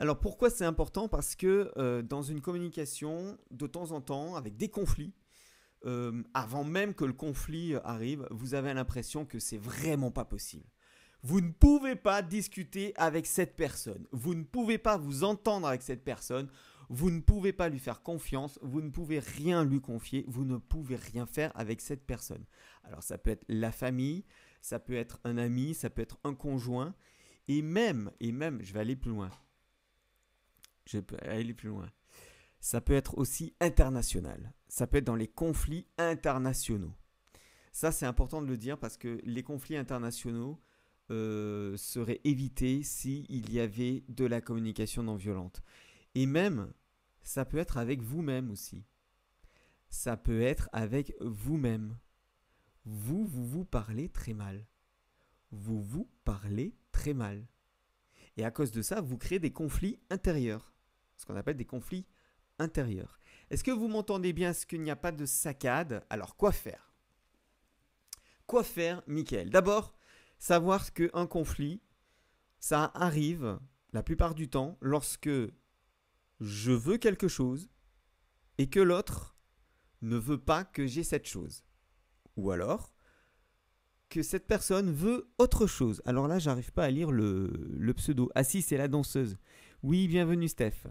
Alors pourquoi c'est important Parce que euh, dans une communication, de temps en temps, avec des conflits, euh, avant même que le conflit euh, arrive, vous avez l'impression que c'est vraiment pas possible. Vous ne pouvez pas discuter avec cette personne. Vous ne pouvez pas vous entendre avec cette personne. Vous ne pouvez pas lui faire confiance. Vous ne pouvez rien lui confier. Vous ne pouvez rien faire avec cette personne. Alors ça peut être la famille, ça peut être un ami, ça peut être un conjoint. Et même, et même, je vais aller plus loin. Je peux aller plus loin. Ça peut être aussi international. Ça peut être dans les conflits internationaux. Ça, c'est important de le dire parce que les conflits internationaux euh, seraient évités s'il y avait de la communication non violente. Et même, ça peut être avec vous-même aussi. Ça peut être avec vous-même. Vous, vous vous parlez très mal. Vous vous parlez très mal. Et à cause de ça, vous créez des conflits intérieurs ce qu'on appelle des conflits intérieurs. Est-ce que vous m'entendez bien Est-ce qu'il n'y a pas de saccade Alors, quoi faire Quoi faire, Michael D'abord, savoir qu'un conflit, ça arrive la plupart du temps lorsque je veux quelque chose et que l'autre ne veut pas que j'ai cette chose. Ou alors que cette personne veut autre chose. Alors là, j'arrive pas à lire le, le pseudo. Ah si, c'est la danseuse. Oui, bienvenue Steph.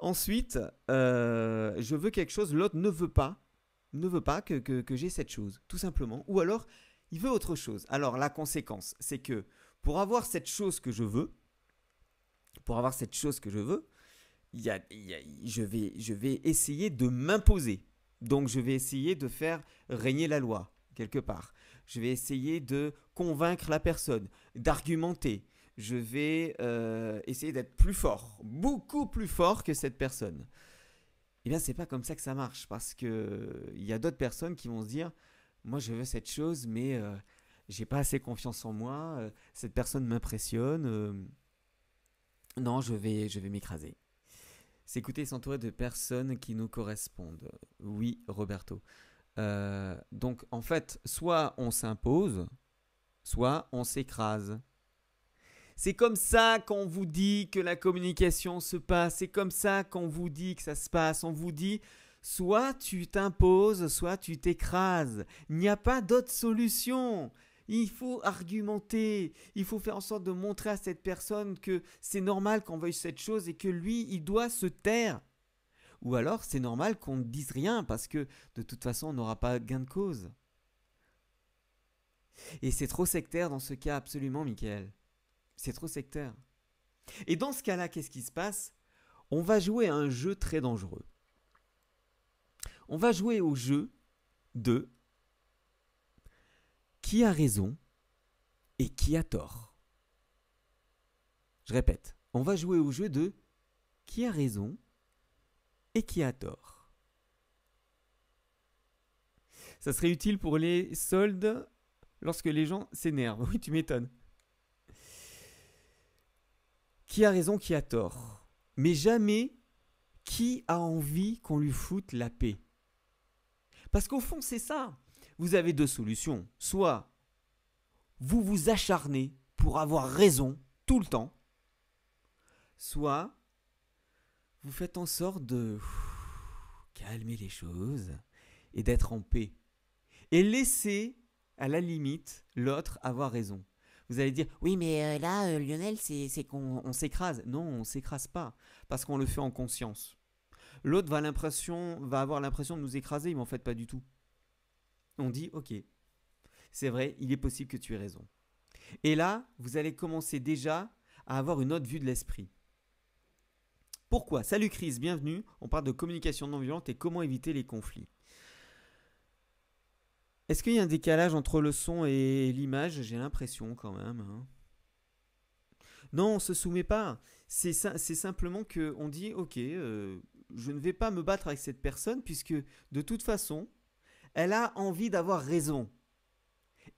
Ensuite, euh, je veux quelque chose, l'autre ne veut pas, ne veut pas que, que, j'ai cette chose, tout simplement. Ou alors, il veut autre chose. Alors, la conséquence, c'est que pour avoir cette chose que je veux, pour avoir cette chose que je veux, je, vais, je vais essayer de m'imposer. Donc, je vais essayer de faire régner la loi, quelque part. Je vais essayer de convaincre la personne, d'argumenter je vais euh, essayer d'être plus fort, beaucoup plus fort que cette personne. Et eh bien, c'est pas comme ça que ça marche, parce que il y a d'autres personnes qui vont se dire, moi, je veux cette chose, mais je euh, j'ai pas assez confiance en moi. Euh, cette personne m'impressionne. non, je vais, je vais m'écraser. S'écouter, s'entourer de personnes qui nous correspondent. Oui, Roberto. donc, en fait, soit on s'impose, soit on s'écrase. C'est comme ça qu'on vous dit que la communication se passe. C'est comme ça qu'on vous dit que ça se passe. On vous dit soit tu t'imposes, soit tu t'écrases. Il n'y a pas d'autre solution. Il faut argumenter, il faut faire en sorte de montrer à cette personne que c'est normal qu'on veuille cette chose et que lui, il doit se taire. Ou alors c'est normal qu'on ne dise rien parce que de toute façon on n'aura pas gain de cause. Et c'est trop sectaire dans ce cas absolument, Michael. C'est trop secteur. Et dans ce cas-là, qu'est-ce qui se passe On va jouer à un jeu très dangereux. On va jouer au jeu de qui a raison et qui a tort. Je répète, on va jouer au jeu de qui a raison et qui a tort. Ça serait utile pour les soldes lorsque les gens s'énervent. Oui, tu m'étonnes qui a raison, qui a tort. Mais jamais qui a envie qu'on lui foute la paix. Parce qu'au fond, c'est ça. Vous avez deux solutions. Soit vous vous acharnez pour avoir raison tout le temps, soit vous faites en sorte de calmer les choses et d'être en paix. Et laissez, à la limite, l'autre avoir raison. Vous allez dire, oui, mais euh, là, euh, Lionel, c'est qu'on s'écrase. Non, on s'écrase pas, parce qu'on le fait en conscience. L'autre va, va avoir l'impression de nous écraser, mais en fait, pas du tout. On dit, ok, c'est vrai, il est possible que tu aies raison. Et là, vous allez commencer déjà à avoir une autre vue de l'esprit. Pourquoi Salut Chris, bienvenue. On parle de communication non violente et comment éviter les conflits. Est-ce qu'il y a un décalage entre le son et l'image J'ai l'impression quand même. Hein. Non, on se soumet pas. C'est simplement que on dit OK, euh, je ne vais pas me battre avec cette personne puisque de toute façon, elle a envie d'avoir raison.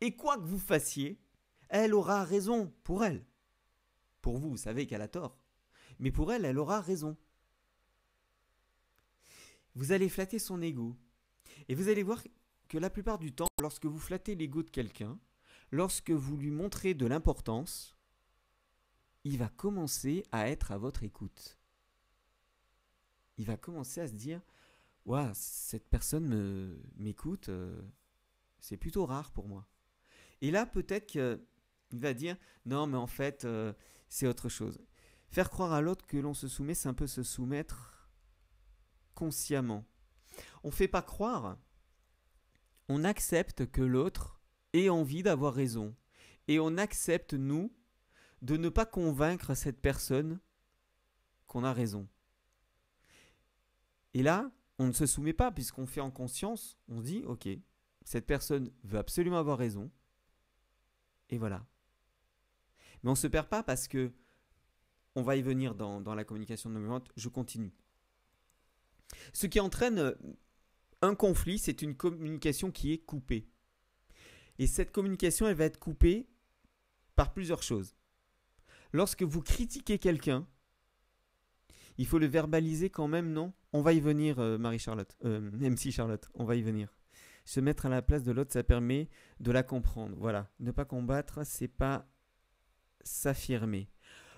Et quoi que vous fassiez, elle aura raison pour elle. Pour vous, vous savez qu'elle a tort. Mais pour elle, elle aura raison. Vous allez flatter son ego. Et vous allez voir la plupart du temps, lorsque vous flattez l'ego de quelqu'un, lorsque vous lui montrez de l'importance, il va commencer à être à votre écoute. Il va commencer à se dire Waouh, cette personne m'écoute, euh, c'est plutôt rare pour moi. Et là, peut-être qu'il va dire Non, mais en fait, euh, c'est autre chose. Faire croire à l'autre que l'on se soumet, c'est un peu se soumettre consciemment. On ne fait pas croire on accepte que l'autre ait envie d'avoir raison. Et on accepte, nous, de ne pas convaincre cette personne qu'on a raison. Et là, on ne se soumet pas puisqu'on fait en conscience, on se dit, ok, cette personne veut absolument avoir raison. Et voilà. Mais on ne se perd pas parce que on va y venir dans, la communication non violente, je continue. Ce qui entraîne un conflit, c'est une communication qui est coupée. Et cette communication, elle va être coupée par plusieurs choses. Lorsque vous critiquez quelqu'un, il faut le verbaliser quand même, non On va y venir, euh, Marie-Charlotte. Euh, même si Charlotte, on va y venir. Se mettre à la place de l'autre, ça permet de la comprendre. Voilà. Ne pas combattre, c'est pas s'affirmer.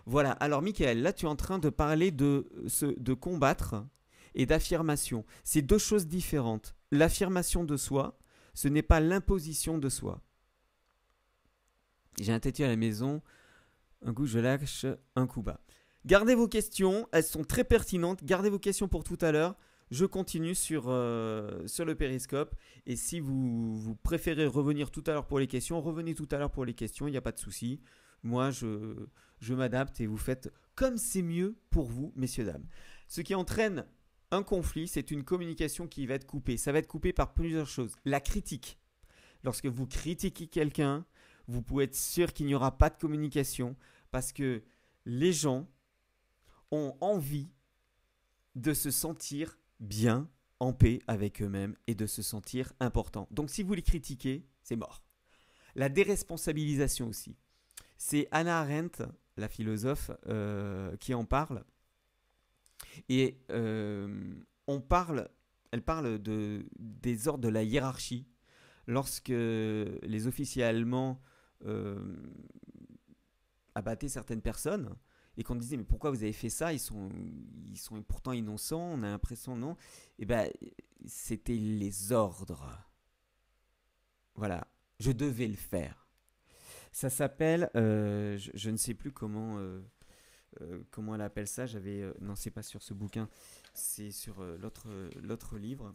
Voilà. Alors, Michael, là, tu es en train de parler de, euh, de combattre et d'affirmation. C'est deux choses différentes. L'affirmation de soi, ce n'est pas l'imposition de soi. J'ai un têtu à la maison, un coup je lâche, un coup bas. Gardez vos questions, elles sont très pertinentes. Gardez vos questions pour tout à l'heure. Je continue sur, euh, sur le périscope. Et si vous, vous préférez revenir tout à l'heure pour les questions, revenez tout à l'heure pour les questions, il n'y a pas de souci. Moi, je, je m'adapte et vous faites comme c'est mieux pour vous, messieurs, dames. Ce qui entraîne un conflit, c'est une communication qui va être coupée. Ça va être coupé par plusieurs choses. La critique. Lorsque vous critiquez quelqu'un, vous pouvez être sûr qu'il n'y aura pas de communication parce que les gens ont envie de se sentir bien, en paix avec eux-mêmes et de se sentir important. Donc si vous les critiquez, c'est mort. La déresponsabilisation aussi. C'est Anna Arendt, la philosophe, euh, qui en parle. Et euh, on parle, elle parle de, des ordres de la hiérarchie. Lorsque les officiers allemands euh, abattaient certaines personnes, et qu'on disait mais pourquoi vous avez fait ça ils sont ils sont pourtant innocents on a l'impression non et eh ben c'était les ordres voilà je devais le faire ça s'appelle euh, je, ne sais plus comment euh, comment elle appelle ça J'avais euh, non, c'est pas sur ce bouquin, c'est sur euh, l'autre l'autre livre.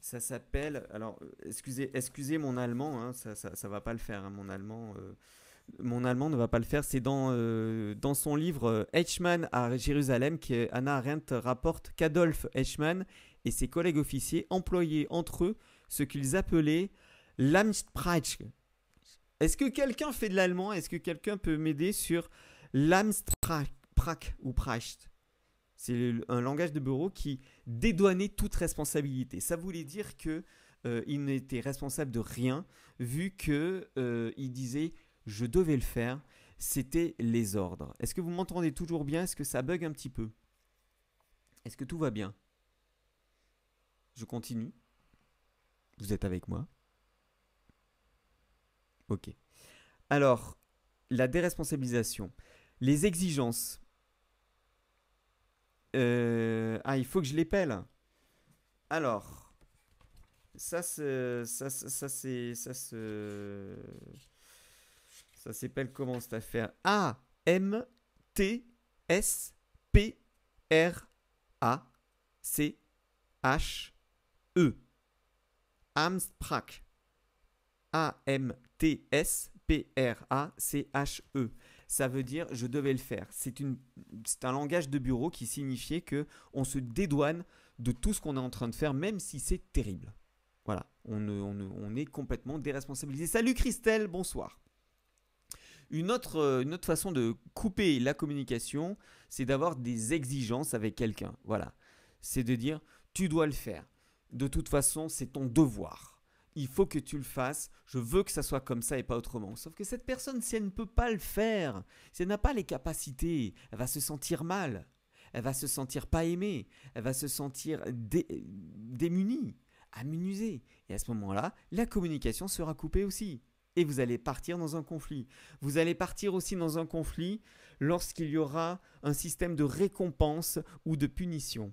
Ça s'appelle alors excusez excusez mon allemand, hein, ça, ça, va pas le faire hein, mon allemand. mon allemand ne va pas le faire. C'est dans, dans son livre Eichmann à Jérusalem que Anna Arendt rapporte qu'Adolf Eichmann et ses collègues officiers employaient entre eux ce qu'ils appelaient lamstracht. Est-ce que quelqu'un fait de l'allemand Est-ce que quelqu'un peut m'aider sur lamstracht? Prak ou Pracht. C'est un langage de bureau qui dédouanait toute responsabilité. Ça voulait dire que euh, il n'était responsable de rien, vu que euh, il disait je devais le faire. C'était les ordres. Est-ce que vous m'entendez toujours bien Est-ce que ça bug un petit peu Est-ce que tout va bien Je continue. Vous êtes avec moi Ok. Alors, la déresponsabilisation. Les exigences. Euh, ah, il faut que je l'épelle. Alors, ça, ça, ça, ça c'est, ça se, ça s'épelle comment cette affaire A M T S P R A C H E. Amstrach. A M T S P R A C H E ça veut dire je devais le faire. C'est un langage de bureau qui signifiait que on se dédouane de tout ce qu'on est en train de faire, même si c'est terrible. Voilà, on, est complètement déresponsabilisé. Salut Christelle, bonsoir. Une autre, euh, une autre façon de couper la communication, c'est d'avoir des exigences avec quelqu'un. Voilà, c'est de dire tu dois le faire. De toute façon, c'est ton devoir il faut que tu le fasses, je veux que ça soit comme ça et pas autrement. Sauf que cette personne, si elle ne peut pas le faire, si elle n'a pas les capacités, elle va se sentir mal, elle va se sentir pas aimée, elle va se sentir démunie, amusée. Et à ce moment-là, la communication sera coupée aussi. Et vous allez partir dans un conflit. Vous allez partir aussi dans un conflit lorsqu'il y aura un système de récompense ou de punition.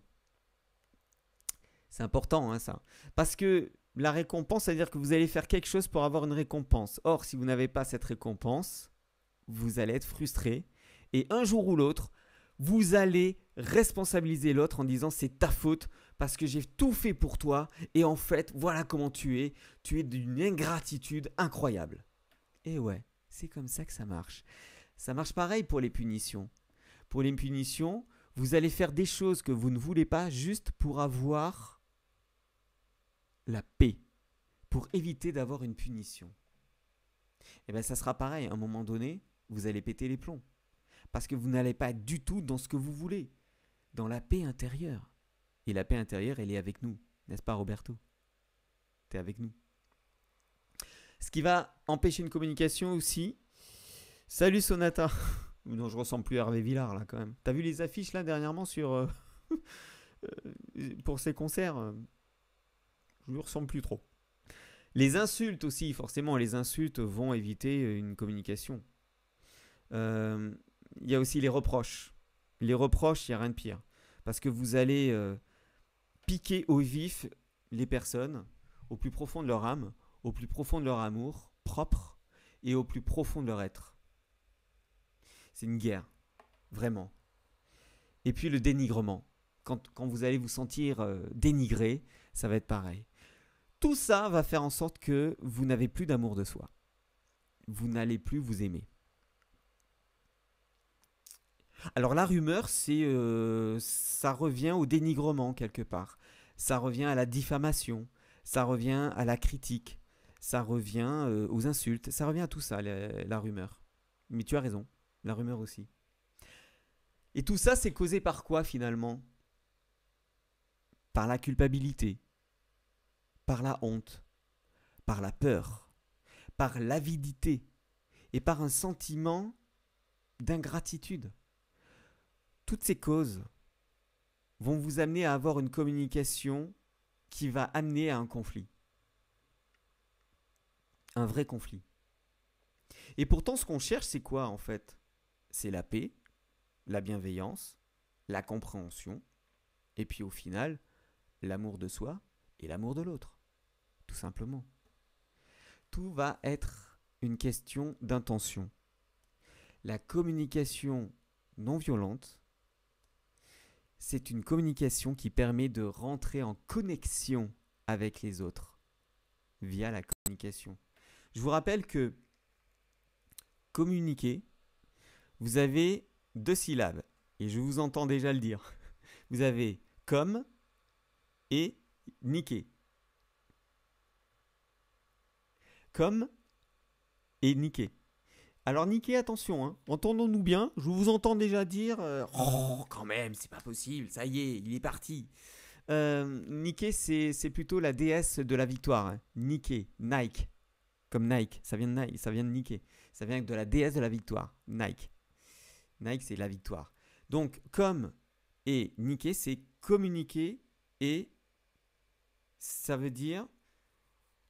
C'est important, hein, ça. Parce que la récompense, c'est-à-dire que vous allez faire quelque chose pour avoir une récompense. Or, si vous n'avez pas cette récompense, vous allez être frustré. Et un jour ou l'autre, vous allez responsabiliser l'autre en disant c'est ta faute parce que j'ai tout fait pour toi et en fait voilà comment tu es, tu es d'une ingratitude incroyable. Et ouais, c'est comme ça que ça marche. Ça marche pareil pour les punitions. Pour les punitions, vous allez faire des choses que vous ne voulez pas juste pour avoir la paix pour éviter d'avoir une punition. Et eh bien ça sera pareil, à un moment donné, vous allez péter les plombs. Parce que vous n'allez pas du tout dans ce que vous voulez, dans la paix intérieure. Et la paix intérieure, elle est avec nous, n'est-ce pas Roberto T'es avec nous. Ce qui va empêcher une communication aussi. Salut Sonata Non, je ressemble plus à Hervé Villard là quand même. T'as vu les affiches là dernièrement sur... Euh, euh, pour ses concerts je lui ressemble plus trop. Les insultes aussi, forcément, les insultes vont éviter euh, une communication. Il euh, y a aussi les reproches. Les reproches, il n'y a rien de pire. Parce que vous allez euh, piquer au vif les personnes, au plus profond de leur âme, au plus profond de leur amour propre et au plus profond de leur être. C'est une guerre, vraiment. Et puis le dénigrement. Quand, vous allez vous sentir dénigré, ça va être pareil. Tout ça va faire en sorte que vous n'avez plus d'amour de soi. Vous n'allez plus vous aimer. Alors la rumeur, c'est euh, ça revient au dénigrement quelque part. Ça revient à la diffamation. Ça revient à la critique. Ça revient euh, aux insultes. Ça revient à tout ça, la rumeur. Mais tu as raison, la rumeur aussi. Et tout ça, c'est causé par quoi finalement Par la culpabilité, par la honte, par la peur, par l'avidité et par un sentiment d'ingratitude. Toutes ces causes vont vous amener à avoir une communication qui va amener à un conflit. Un vrai conflit. Et pourtant, ce qu'on cherche, c'est quoi en fait C'est la paix, la bienveillance, la compréhension, et puis au final, l'amour de soi et l'amour de l'autre tout simplement. Tout va être une question d'intention. La communication non violente, c'est une communication qui permet de rentrer en connexion avec les autres via la communication. Je vous rappelle que communiquer, vous avez deux syllabes, et je vous entends déjà le dire. Vous avez comme et niquer. comme et niqué. Alors niqué, attention, hein. entendons-nous bien, je vous entends déjà dire euh, Oh quand même, c'est pas possible, ça y est, il est parti euh, c'est plutôt la déesse de la victoire, hein. Nike, comme Nike, ça vient de Nike, ça vient de niquer, ça vient de la déesse de la victoire, Nike. Nike, c'est la victoire. Donc, comme et niquer, c'est communiquer et ça veut dire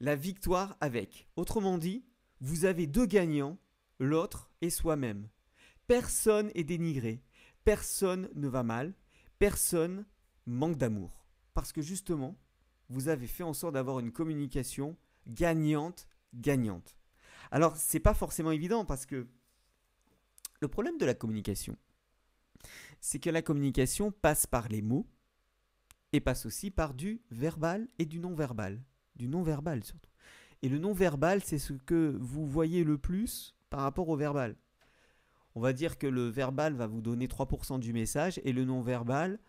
la victoire avec. Autrement dit, vous avez deux gagnants, l'autre et soi-même. Personne est dénigré, personne ne va mal, personne manque d'amour. Parce que justement, vous avez fait en sorte d'avoir une communication gagnante, gagnante. Alors, c'est pas forcément évident parce que le problème de la communication, c'est que la communication passe par les mots et passe aussi par du verbal et du non-verbal du non-verbal surtout. Et le non-verbal, c'est ce que vous voyez le plus par rapport au verbal. On va dire que le verbal va vous donner 3% du message et le non-verbal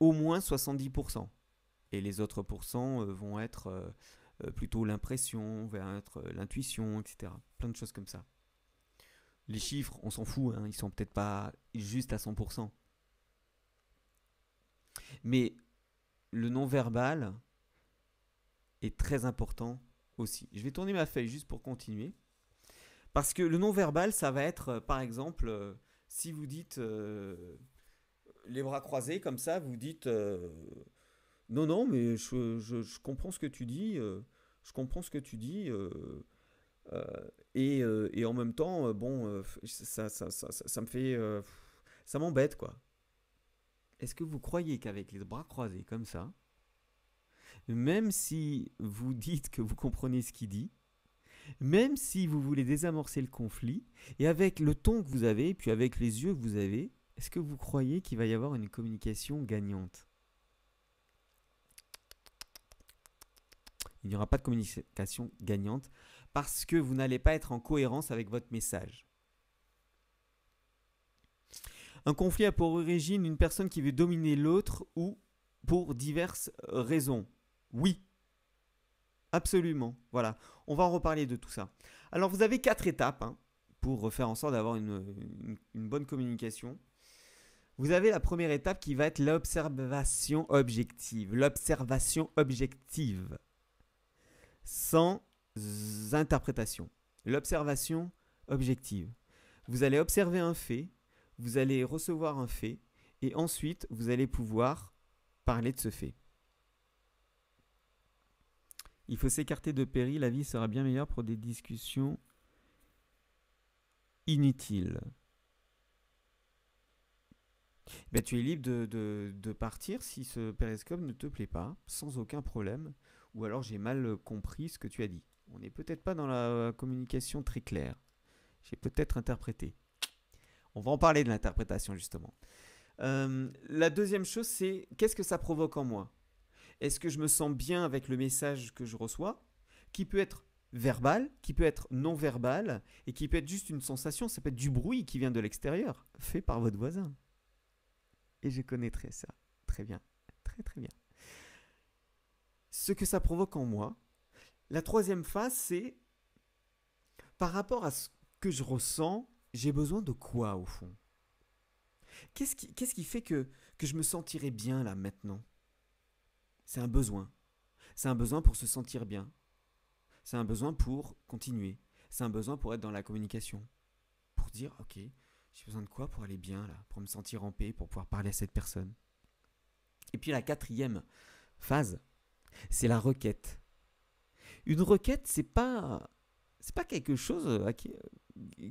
au moins 70%. Et les autres pourcents euh, vont être euh, euh, plutôt l'impression, vont être l'intuition, etc. Plein de choses comme ça. Les chiffres, on s'en fout, Ils hein, ils sont peut-être pas juste à 100%. Mais le non-verbal, est très important aussi. Je vais tourner ma feuille juste pour continuer. Parce que le non-verbal, ça va être, euh, par exemple, euh, si vous dites euh, les bras croisés comme ça, vous dites non, non, mais je, je, comprends ce que tu dis, je comprends ce que tu dis. Et, et, en même temps, bon, ça, ça, ça, ça, me fait. ça m'embête, quoi. Est-ce que vous croyez qu'avec les bras croisés comme ça, même si vous dites que vous comprenez ce qu'il dit, même si vous voulez désamorcer le conflit, et avec le ton que vous avez, puis avec les yeux que vous avez, est-ce que vous croyez qu'il va y avoir une communication gagnante Il n'y aura pas de communication gagnante parce que vous n'allez pas être en cohérence avec votre message. Un conflit a pour origine une personne qui veut dominer l'autre ou pour diverses raisons. Oui. Absolument. Voilà. On va en reparler de tout ça. Alors vous avez quatre étapes hein, pour faire en sorte d'avoir une bonne communication. Vous avez la première étape qui va être l'observation objective. L'observation objective. Sans interprétation. L'observation objective. Vous allez observer un fait, vous allez recevoir un fait, et ensuite vous allez pouvoir parler de ce fait. Il faut s'écarter de péril, la vie sera bien meilleure pour des discussions inutiles. Ben, tu es libre de, partir si ce périscope ne te plaît pas, sans aucun problème, ou alors j'ai mal compris ce que tu as dit. On n'est peut-être pas dans la communication très claire. J'ai peut-être interprété. On va en parler de l'interprétation justement. Euh, la deuxième chose, c'est qu'est-ce que ça provoque en moi est-ce que je me sens bien avec le message que je reçois Qui peut être verbal, qui peut être non verbal, et qui peut être juste une sensation, ça peut être du bruit qui vient de l'extérieur, fait par votre voisin. Et je connaîtrai ça très bien, très très bien. Ce que ça provoque en moi, la troisième phase, c'est par rapport à ce que je ressens, j'ai besoin de quoi au fond Qu'est-ce qui, qui, fait que, que je me sentirais bien là maintenant c'est un besoin. C'est un besoin pour se sentir bien. C'est un besoin pour continuer. C'est un besoin pour être dans la communication. Pour dire, ok, j'ai besoin de quoi pour aller bien, là, pour me sentir en paix, pour pouvoir parler à cette personne. Et puis la quatrième phase, c'est la requête. Une requête, c'est pas, c'est pas quelque chose qui,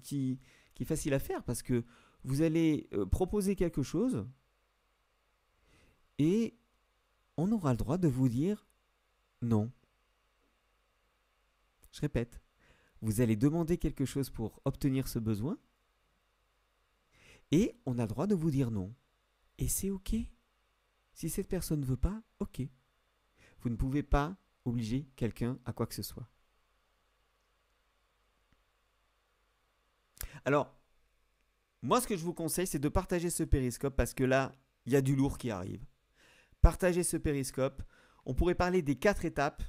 qui, qui est facile à faire parce que vous allez euh, proposer quelque chose et on aura le droit de vous dire non. Je répète, vous allez demander quelque chose pour obtenir ce besoin et on a le droit de vous dire non. Et c'est OK. Si cette personne ne veut pas, OK. Vous ne pouvez pas obliger quelqu'un à quoi que ce soit. Alors, moi ce que je vous conseille, c'est de partager ce périscope parce que là, il y a du lourd qui arrive. Partager ce périscope. On pourrait parler des quatre étapes.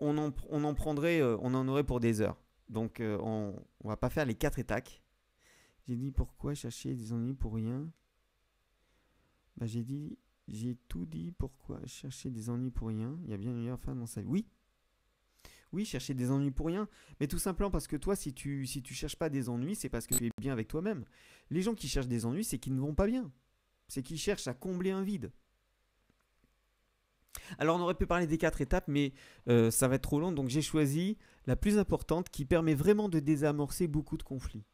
On en, prendrait, euh, on en aurait pour des heures. Donc euh, on, on va pas faire les quatre étapes. J'ai dit pourquoi chercher des ennuis pour rien. Bah, j'ai dit, j'ai tout dit pourquoi chercher des ennuis pour rien. Il y a bien une meilleure femme dans sa Oui, oui, chercher des ennuis pour rien, mais tout simplement parce que toi, si tu si tu cherches pas des ennuis, c'est parce que tu es bien avec toi-même. Les gens qui cherchent des ennuis, c'est qu'ils ne vont pas bien. C'est qu'ils cherchent à combler un vide. Alors on aurait pu parler des quatre étapes, mais euh, ça va être trop long, donc j'ai choisi la plus importante qui permet vraiment de désamorcer beaucoup de conflits.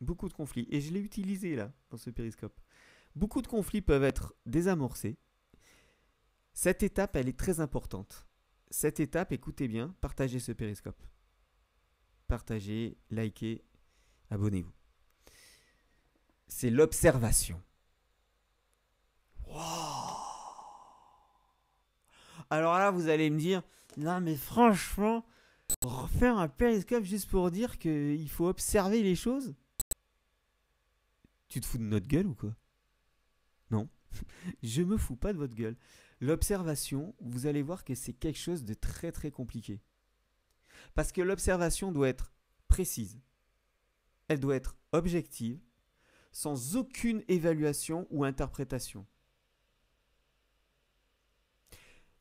Beaucoup de conflits. Et je l'ai utilisé là, dans ce périscope. Beaucoup de conflits peuvent être désamorcés. Cette étape, elle est très importante. Cette étape, écoutez bien, partagez ce périscope. Partagez, likez, abonnez-vous. C'est l'observation. Wow alors là, vous allez me dire, non mais franchement, refaire un périscope juste pour dire qu'il faut observer les choses Tu te fous de notre gueule ou quoi Non, je me fous pas de votre gueule. L'observation, vous allez voir que c'est quelque chose de très très compliqué. Parce que l'observation doit être précise. Elle doit être objective, sans aucune évaluation ou interprétation.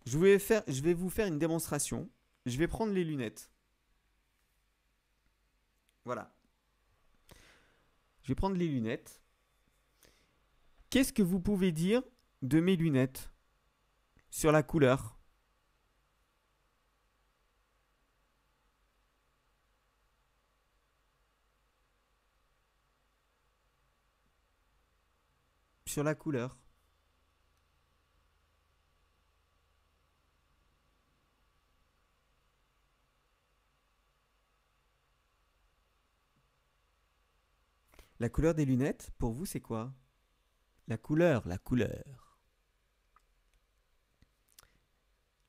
Je vais, faire, je vais vous faire une démonstration. Je vais prendre les lunettes. Voilà. Je vais prendre les lunettes. Qu'est-ce que vous pouvez dire de mes lunettes sur la couleur Sur la couleur. La couleur des lunettes, pour vous, c'est quoi La couleur, la couleur.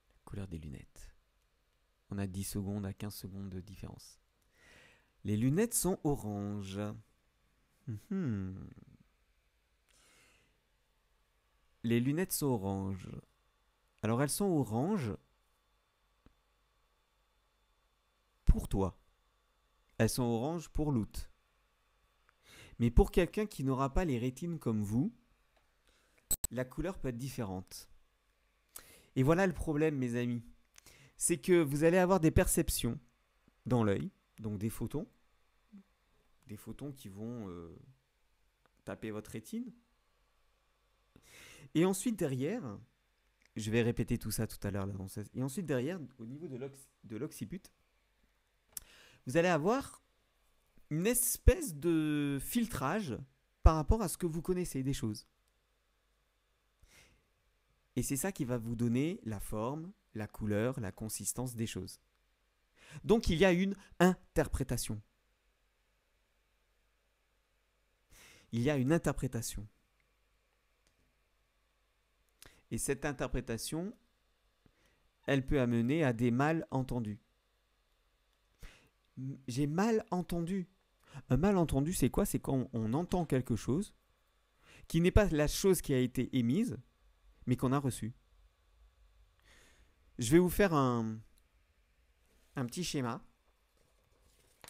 La couleur des lunettes. On a 10 secondes à 15 secondes de différence. Les lunettes sont oranges. Mhm. Les lunettes sont oranges. Alors elles sont oranges pour toi. Elles sont oranges pour l'août. Mais pour quelqu'un qui n'aura pas les rétines comme vous, la couleur peut être différente. Et voilà le problème, mes amis. C'est que vous allez avoir des perceptions dans l'œil, donc des photons, des photons qui vont euh, taper votre rétine. Et ensuite, derrière, je vais répéter tout ça tout à l'heure, Et ensuite, derrière, au niveau de l'occiput, vous allez avoir une espèce de filtrage par rapport à ce que vous connaissez des choses. Et c'est ça qui va vous donner la forme, la couleur, la consistance des choses. Donc il y a une interprétation. Il y a une interprétation. Et cette interprétation, elle peut amener à des malentendus. J'ai mal entendu. Un malentendu, c'est quoi C'est quand on entend quelque chose qui n'est pas la chose qui a été émise, mais qu'on a reçue. Je vais vous faire un, un petit schéma.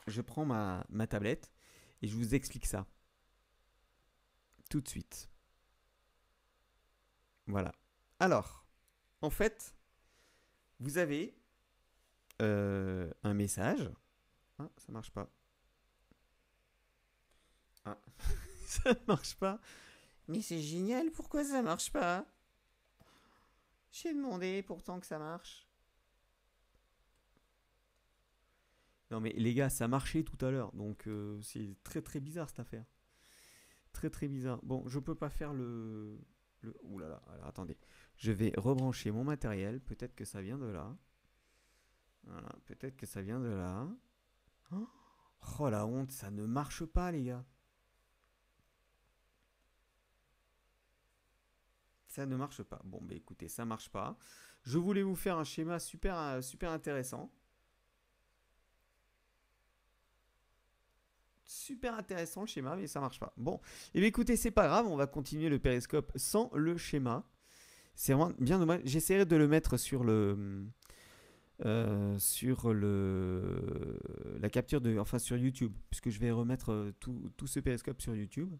Je prends ma, tablette et je vous explique ça. Tout de suite. Voilà. Alors, en fait, vous avez euh, un message. Ah, ça marche pas. Ah. ça ça marche pas. Mais c'est génial, pourquoi ça ne marche pas J'ai demandé pourtant que ça marche. Non mais les gars, ça marchait tout à l'heure, donc euh, c'est très très bizarre cette affaire. Très très bizarre. Bon, je peux pas faire le... le... Ouh là là, attendez. Je vais rebrancher mon matériel, peut-être que ça vient de là. Voilà, peut-être que ça vient de là. Oh, oh la honte, ça ne marche pas les gars. ça ne marche pas. Bon, bah écoutez, ça marche pas. Je voulais vous faire un schéma super, euh, super intéressant. super intéressant le schéma, mais ça marche pas. Bon, et eh bien écoutez, c'est pas grave, on va continuer le périscope sans le schéma. C'est vraiment bien dommage. J'essaierai de le mettre sur le. Euh, sur le la capture de enfin sur YouTube puisque je vais remettre euh, tout, tout ce périscope sur YouTube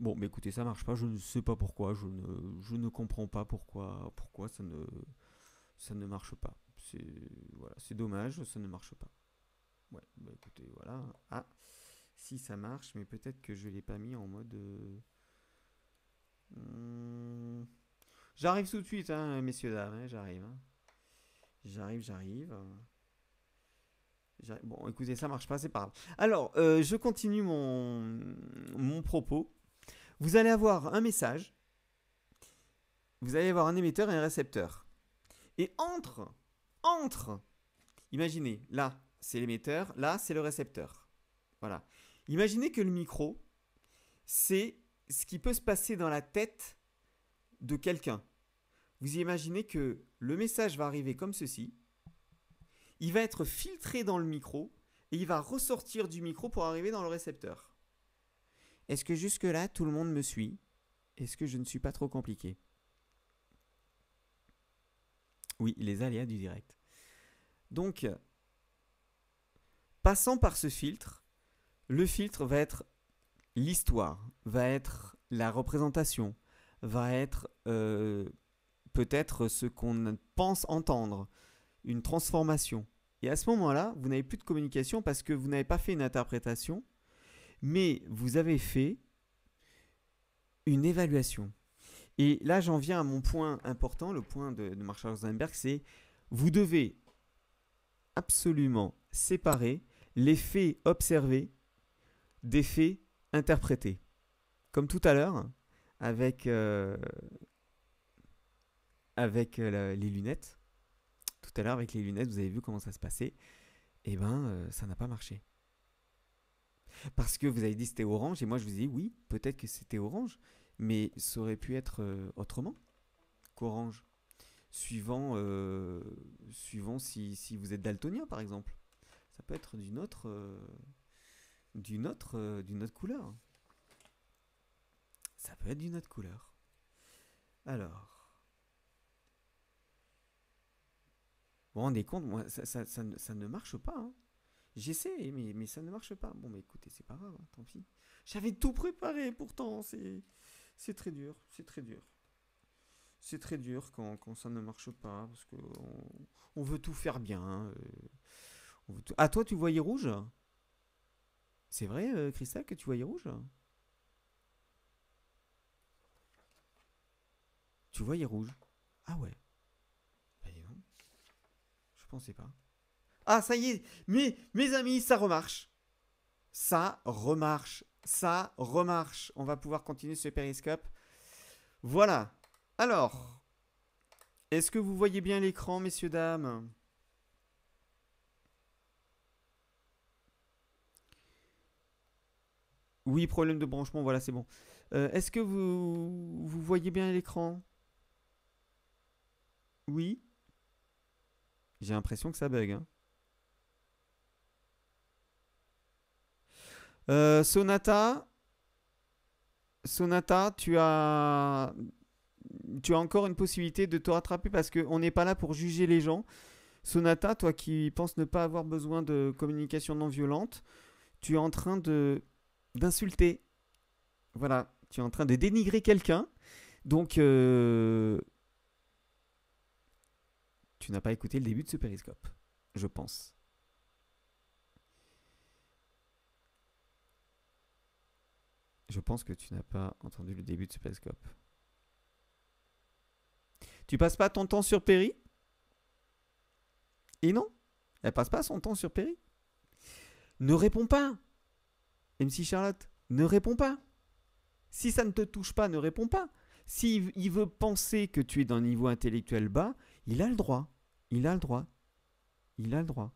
Bon, mais écoutez, ça marche pas, je ne sais pas pourquoi, je ne, ne comprends pas pourquoi, pourquoi ça ne, ça ne marche pas. C'est voilà, c'est dommage, ça ne marche pas. Ouais, bah écoutez, voilà. Ah, si ça marche, mais peut-être que je l'ai pas mis en mode. Euh, hmm. J'arrive tout de suite, hein, messieurs dames, hein, hein. j'arrive. J'arrive, j'arrive. Bon, écoutez, ça marche pas, c'est pas grave. Alors, euh, je continue mon, mon propos. Vous allez avoir un message, vous allez avoir un émetteur et un récepteur. Et entre, entre, imaginez, là, c'est l'émetteur, là, c'est le récepteur. Voilà. Imaginez que le micro, c'est ce qui peut se passer dans la tête de quelqu'un. Vous imaginez que le message va arriver comme ceci. Il va être filtré dans le micro et il va ressortir du micro pour arriver dans le récepteur. Est-ce que jusque-là, tout le monde me suit Est-ce que je ne suis pas trop compliqué Oui, les aléas du direct. Donc, passant par ce filtre, le filtre va être l'histoire, va être la représentation, va être euh, peut-être ce qu'on pense entendre, une transformation. Et à ce moment-là, vous n'avez plus de communication parce que vous n'avez pas fait une interprétation, mais vous avez fait une évaluation. Et là, j'en viens à mon point important, le point de, Marshall Rosenberg, c'est vous devez absolument séparer les faits observés des faits interprétés. Comme tout à l'heure, avec, euh, avec euh, les lunettes. Tout à l'heure, avec les lunettes, vous avez vu comment ça se passait. Eh bien, euh, ça n'a pas marché parce que vous avez dit c'était orange et moi je vous ai dit oui, peut-être que c'était orange, mais ça aurait pu être euh, autrement qu'orange, suivant, euh, suivant si, vous êtes daltonien par exemple. Ça peut être d'une autre, euh, d'une autre, d'une autre couleur. Ça peut être d'une autre couleur. Alors. Vous vous rendez compte, moi, ça, ne, marche pas. Hein. J'essaie, mais, mais ça ne marche pas. Bon, mais écoutez, c'est pas grave, hein, tant pis. J'avais tout préparé pourtant, c'est, c'est très dur, c'est très dur. C'est très dur quand, quand, ça ne marche pas, parce qu'on veut tout faire bien. Euh, ah, toi, tu voyais rouge C'est vrai, euh, Christelle, que tu voyais rouge Tu voyais rouge Ah ouais. Ben, je pensais pas. Ah, ça y est, mes amis, ça remarche. Ça remarche. Ça remarche. On va pouvoir continuer ce périscope. Voilà. Alors, est-ce que vous voyez bien l'écran, messieurs, dames Oui, problème de branchement, voilà, c'est bon. Euh, est-ce que vous, vous voyez bien l'écran Oui J'ai l'impression que ça bug. Hein. Euh, Sonata, Sonata, tu as, tu as encore une possibilité de te rattraper parce qu'on n'est pas là pour juger les gens. Sonata, toi qui penses ne pas avoir besoin de communication non violente, tu es en train de d'insulter. Voilà, tu es en train de dénigrer quelqu'un. Donc, euh, tu n'as pas écouté le début de ce périscope, je pense. Je pense que tu n'as pas entendu le début de Spacescope. Tu passes pas ton temps sur Perry Et non, elle passe pas son temps sur Perry. Ne réponds pas. MC Charlotte, ne réponds pas. Si ça ne te touche pas, ne réponds pas. S'il veut penser que tu es d'un niveau intellectuel bas, il a le droit. Il a le droit. Il a le droit.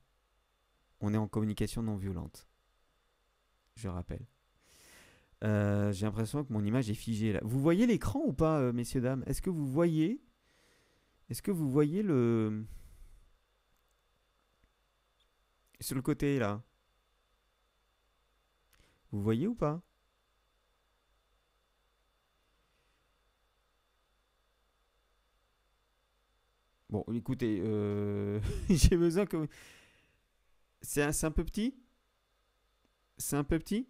On est en communication non violente. Je rappelle. Euh, j'ai l'impression que mon image est figée là. Vous voyez l'écran ou pas, euh, messieurs, dames Est-ce que vous voyez Est-ce que vous voyez le. Sur le côté là Vous voyez ou pas Bon, écoutez, euh, j'ai besoin que. C'est un, un peu petit C'est un peu petit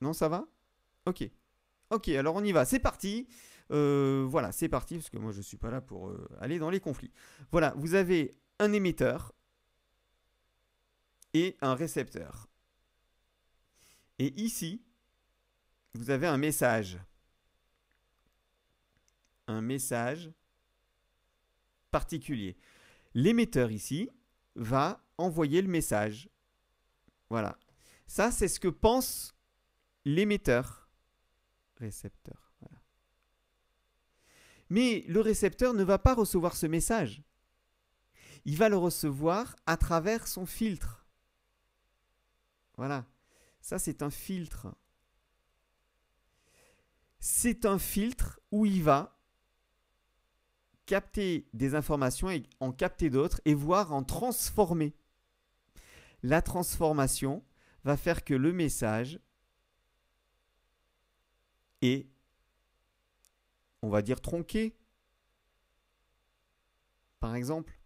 non, ça va Ok. Ok, alors on y va, c'est parti. Euh, voilà, c'est parti, parce que moi je ne suis pas là pour euh, aller dans les conflits. Voilà, vous avez un émetteur et un récepteur. Et ici, vous avez un message. Un message particulier. L'émetteur ici va envoyer le message. Voilà. Ça, c'est ce que pense l'émetteur, récepteur. Mais le récepteur ne va pas recevoir ce message. Il va le recevoir à travers son filtre. Voilà. Ça, c'est un filtre. C'est un filtre où il va capter des informations et en capter d'autres et voir en transformer. La transformation va faire que le message on va dire, tronqué, par exemple.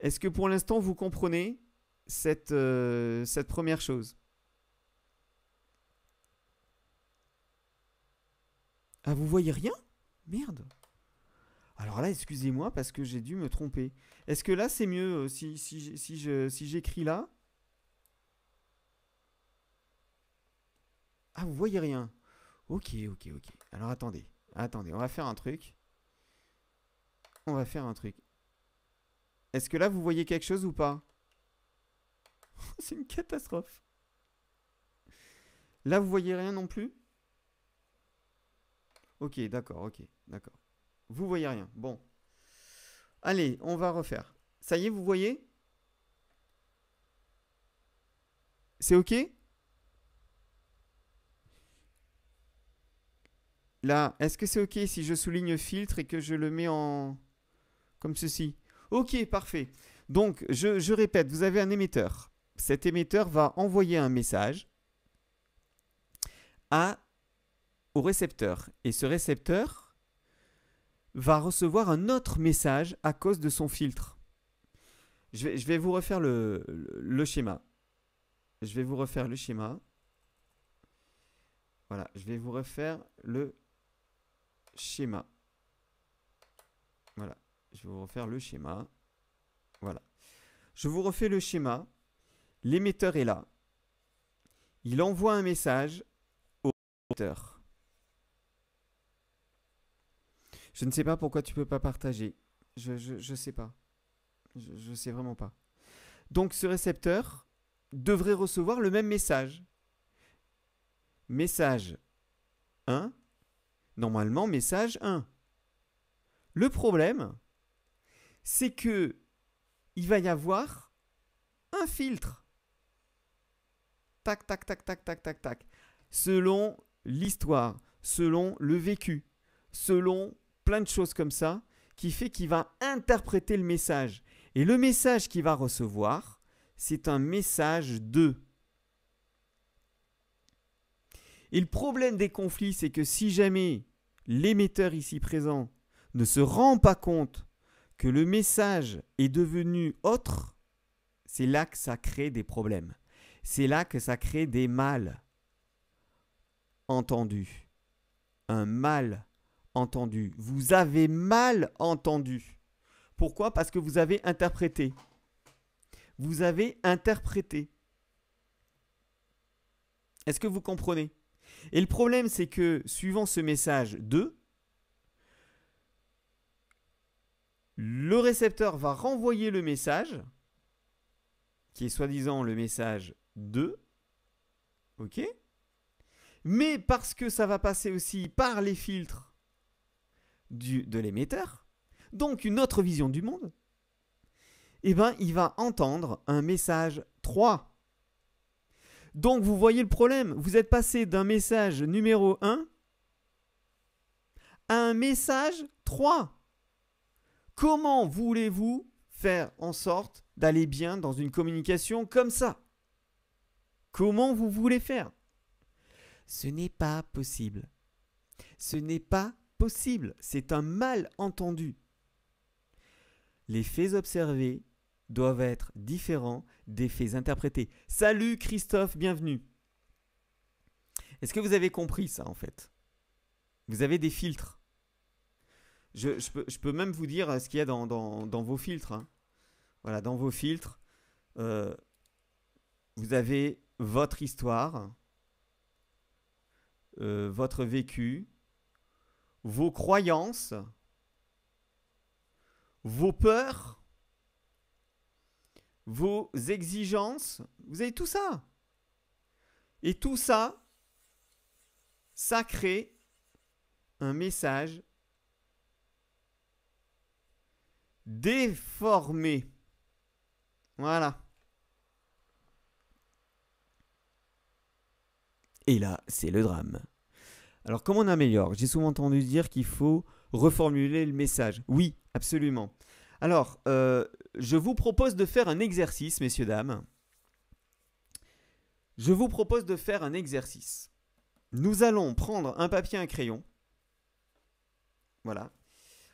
Est-ce que pour l'instant vous comprenez cette, euh, cette première chose Ah, vous voyez rien Merde alors là, excusez-moi parce que j'ai dû me tromper. Est-ce que là, c'est mieux euh, si, si j'écris là Ah, vous voyez rien. Ok, ok, ok. Alors attendez, attendez, on va faire un truc. On va faire un truc. Est-ce que là, vous voyez quelque chose ou pas C'est une catastrophe. Là, vous voyez rien non plus Ok, d'accord, ok, d'accord. Vous voyez rien. Bon. Allez, on va refaire. Ça y est, vous voyez C'est ok Là, est-ce que c'est OK si je souligne filtre et que je le mets en... comme ceci OK, parfait. Donc, je, répète, vous avez un émetteur. Cet émetteur va envoyer un message à, au récepteur. Et ce récepteur va recevoir un autre message à cause de son filtre. Je vais, vous refaire le schéma. Je vais vous refaire le schéma. Voilà, je vais vous refaire le schéma. Voilà, je vais vous refaire le schéma. Voilà. Je vous refais le schéma. L'émetteur est là. Il envoie un message au récepteur. Je ne sais pas pourquoi tu peux pas partager. Je ne sais pas. Je ne sais vraiment pas. Donc ce récepteur devrait recevoir le même message. Message 1 normalement message 1. Le problème, c'est que il va y avoir un filtre. Tac, tac, tac, tac, tac, tac, tac. Selon l'histoire, selon le vécu, selon plein de choses comme ça, qui fait qu'il va interpréter le message. Et le message qu'il va recevoir, c'est un message 2. Et le problème des conflits, c'est que si jamais l'émetteur ici présent ne se rend pas compte que le message est devenu autre, c'est là que ça crée des problèmes. C'est là que ça crée des malentendus. entendus. Un mal entendu. Vous avez mal entendu. Pourquoi Parce que vous avez interprété. Vous avez interprété. Est-ce que vous comprenez et le problème, c'est que suivant ce message 2, le récepteur va renvoyer le message, qui est soi-disant le message 2, ok Mais parce que ça va passer aussi par les filtres du, de l'émetteur, donc une autre vision du monde, eh ben, il va entendre un message 3 donc vous voyez le problème, vous êtes passé d'un message numéro 1 à un message 3. Comment voulez-vous faire en sorte d'aller bien dans une communication comme ça Comment vous voulez faire Ce n'est pas possible. Ce n'est pas possible, c'est un malentendu. Les faits observés doivent être différents des faits interprétés. Salut Christophe, bienvenue. Est-ce que vous avez compris ça en fait Vous avez des filtres. Je, peux, même vous dire euh, ce qu'il y a dans, vos filtres. Hein. Voilà, dans vos filtres, euh, vous avez votre histoire, euh, votre vécu, vos croyances, vos peurs, vos exigences, vous avez tout ça. Et tout ça, ça crée un message déformé. Voilà. Et là, c'est le drame. Alors comment on améliore J'ai souvent entendu dire qu'il faut reformuler le message. Oui, absolument. Alors, euh, je vous propose de faire un exercice, messieurs, dames. Je vous propose de faire un exercice. Nous allons prendre un papier, un crayon. Voilà.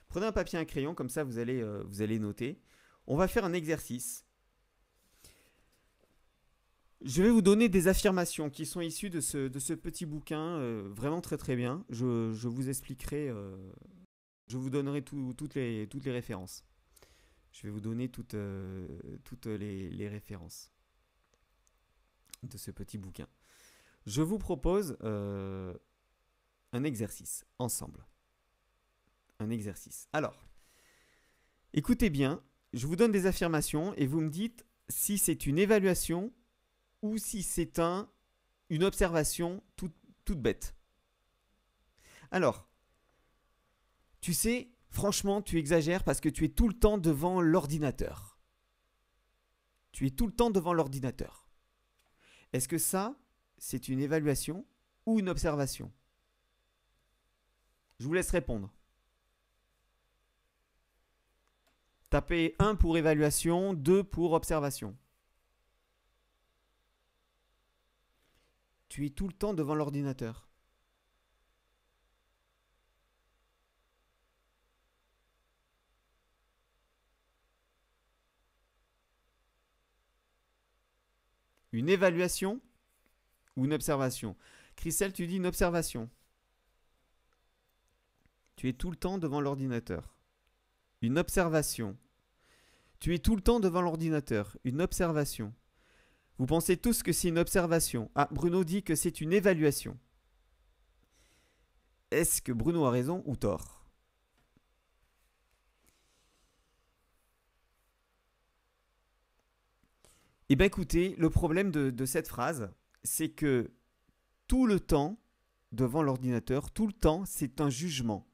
Prenez un papier, un crayon, comme ça vous allez, euh, vous allez noter. On va faire un exercice. Je vais vous donner des affirmations qui sont issues de ce, de ce petit bouquin, euh, vraiment très très bien. Je, vous expliquerai, euh, je vous donnerai toutes, les, toutes les références. Je vais vous donner toutes, euh, les, références de ce petit bouquin. Je vous propose euh, un exercice ensemble. Un exercice. Alors, écoutez bien, je vous donne des affirmations et vous me dites si c'est une évaluation ou si c'est un, une observation toute bête. Alors, tu sais, Franchement, tu exagères parce que tu es tout le temps devant l'ordinateur. Tu es tout le temps devant l'ordinateur. Est-ce que ça, c'est une évaluation ou une observation Je vous laisse répondre. Tapez 1 pour évaluation, 2 pour observation. Tu es tout le temps devant l'ordinateur. Une évaluation ou une observation Christelle, tu dis une observation. Tu es tout le temps devant l'ordinateur. Une observation. Tu es tout le temps devant l'ordinateur. Une observation. Vous pensez tous que c'est une observation. Ah, Bruno dit que c'est une évaluation. Est-ce que Bruno a raison ou tort Eh bien écoutez, le problème de, de cette phrase, c'est que tout le temps, devant l'ordinateur, tout le temps, c'est un jugement.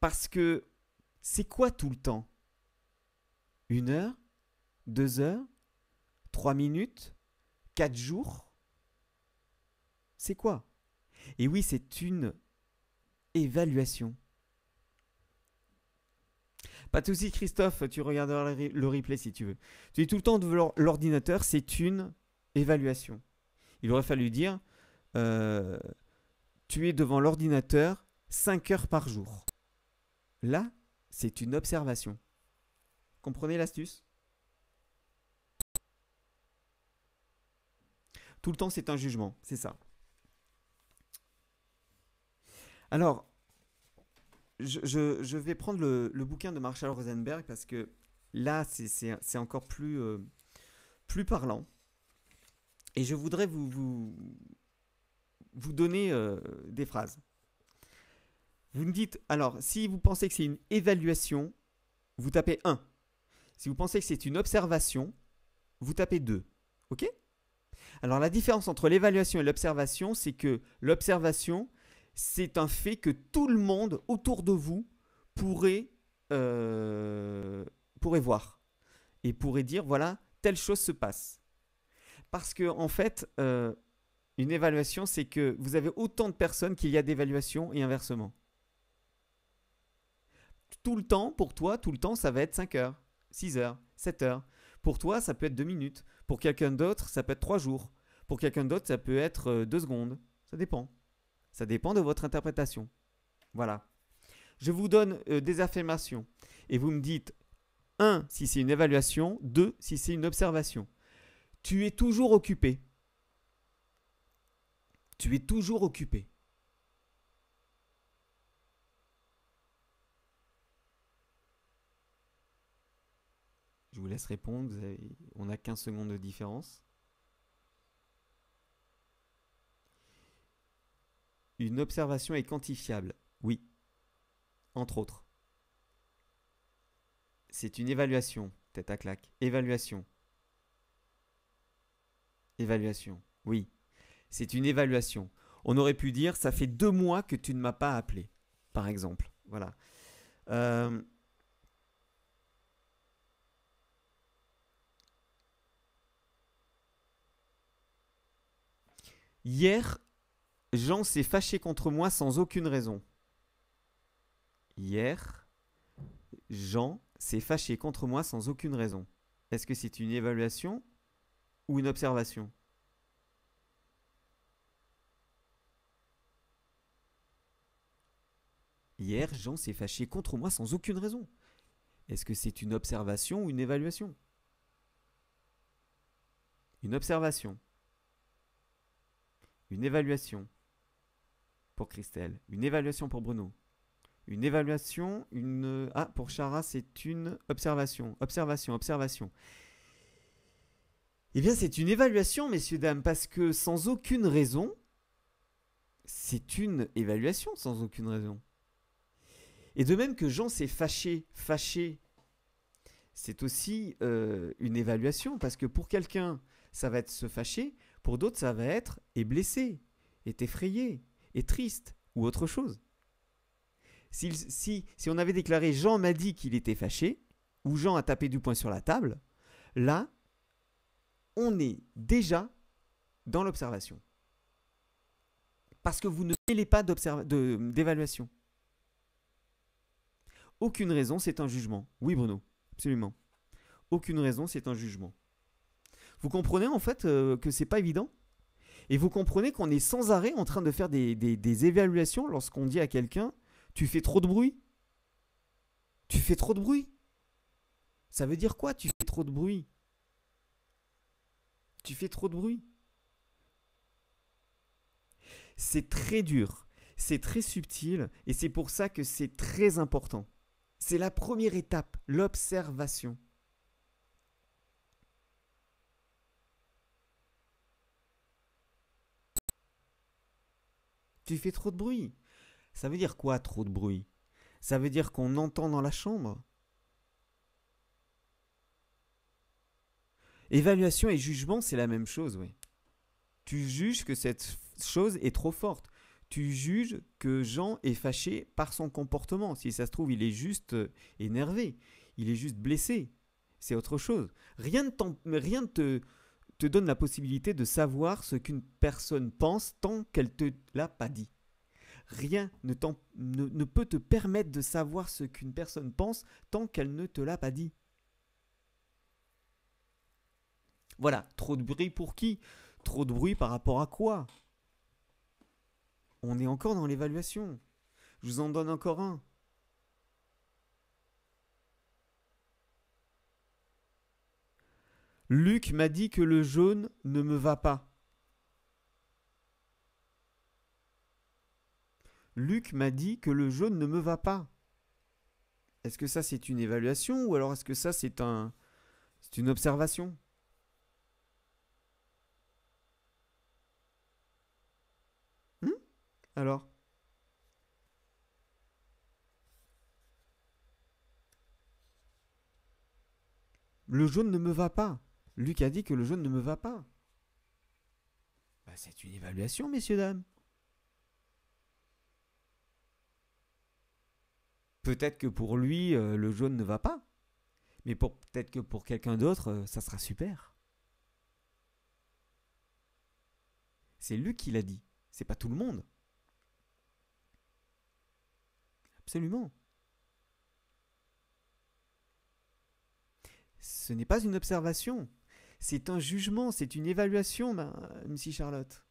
Parce que c'est quoi tout le temps Une heure Deux heures Trois minutes Quatre jours C'est quoi Et oui, c'est une évaluation. Pas de souci, Christophe, tu regarderas le replay si tu veux. Tu es tout le temps devant l'ordinateur, c'est une évaluation. Il aurait fallu dire euh, tu es devant l'ordinateur 5 heures par jour. Là, c'est une observation. Comprenez l'astuce Tout le temps, c'est un jugement, c'est ça. Alors, je, vais prendre le, bouquin de Marshall Rosenberg parce que là, c'est encore plus, euh, plus parlant. Et je voudrais vous, vous, donner euh, des phrases. Vous me dites, alors, si vous pensez que c'est une évaluation, vous tapez 1. Si vous pensez que c'est une observation, vous tapez 2. OK Alors la différence entre l'évaluation et l'observation, c'est que l'observation, c'est un fait que tout le monde autour de vous pourrait, euh, pourrait voir et pourrait dire voilà, telle chose se passe. Parce que, en fait, euh, une évaluation, c'est que vous avez autant de personnes qu'il y a d'évaluations et inversement. Tout le temps, pour toi, tout le temps, ça va être 5 heures, 6 heures, 7 heures. Pour toi, ça peut être 2 minutes. Pour quelqu'un d'autre, ça peut être 3 jours. Pour quelqu'un d'autre, ça peut être 2 euh, secondes. Ça dépend. Ça dépend de votre interprétation. Voilà. Je vous donne euh, des affirmations et vous me dites 1 si c'est une évaluation, 2 si c'est une observation. Tu es toujours occupé. Tu es toujours occupé. Je vous laisse répondre, on a 15 secondes de différence. Une observation est quantifiable, oui. Entre autres. C'est une évaluation, tête à claque. Évaluation. Évaluation, oui. C'est une évaluation. On aurait pu dire, ça fait deux mois que tu ne m'as pas appelé, par exemple. Voilà. Euh, Hier, Jean s'est fâché contre moi sans aucune raison. Hier, Jean s'est fâché contre moi sans aucune raison. Est-ce que c'est une évaluation ou une observation Hier, Jean s'est fâché contre moi sans aucune raison. Est-ce que c'est une observation ou une évaluation Une observation. Une évaluation pour Christelle, une évaluation pour Bruno. Une évaluation, une... Ah, pour Chara, c'est une observation, observation, observation. Eh bien, c'est une évaluation, messieurs, dames, parce que sans aucune raison, c'est une évaluation, sans aucune raison. Et de même que Jean s'est fâché, fâché, c'est aussi euh, une évaluation, parce que pour quelqu'un, ça va être se fâcher, pour d'autres, ça va être être blessé, est effrayé, est triste ou autre chose. Si, on avait déclaré Jean m'a dit qu'il était fâché, ou Jean a tapé du poing sur la table, là, on est déjà dans l'observation. Parce que vous ne mêlez pas d'évaluation. Aucune raison, c'est un jugement. Oui, Bruno, absolument. Aucune raison, c'est un jugement. Vous comprenez en fait euh, que c'est pas évident et vous comprenez qu'on est sans arrêt en train de faire des, des évaluations lorsqu'on dit à quelqu'un Tu fais trop de bruit Tu fais trop de bruit Ça veut dire quoi Tu fais trop de bruit Tu fais trop de bruit C'est très dur, c'est très subtil et c'est pour ça que c'est très important. C'est la première étape, l'observation. Tu fais trop de bruit. Ça veut dire quoi trop de bruit Ça veut dire qu'on entend dans la chambre Évaluation et jugement, c'est la même chose, oui. Tu juges que cette chose est trop forte. Tu juges que Jean est fâché par son comportement. Si ça se trouve, il est juste euh, énervé. Il est juste blessé. C'est autre chose. Rien ne, rien te te donne la possibilité de savoir ce qu'une personne pense tant qu'elle ne te l'a pas dit. Rien ne peut te permettre de savoir ce qu'une personne pense tant qu'elle ne te l'a pas dit. Voilà, trop de bruit pour qui Trop de bruit par rapport à quoi On est encore dans l'évaluation. Je vous en donne encore un. Luc m'a dit que le jaune ne me va pas. Luc m'a dit que le jaune ne me va pas. Est-ce que ça c'est une évaluation ou alors est-ce que ça c'est un c'est une observation hmm? Alors Le jaune ne me va pas. Luc a dit que le jaune ne me va pas. Bah, c'est une évaluation, messieurs, dames. Peut-être que pour lui, euh, le jaune ne va pas. Mais peut-être que pour quelqu'un d'autre, euh, ça sera super. C'est Luc qui l'a dit. C'est pas tout le monde. Absolument. Ce n'est pas une observation, c'est un jugement, c'est une évaluation, M. Charlotte.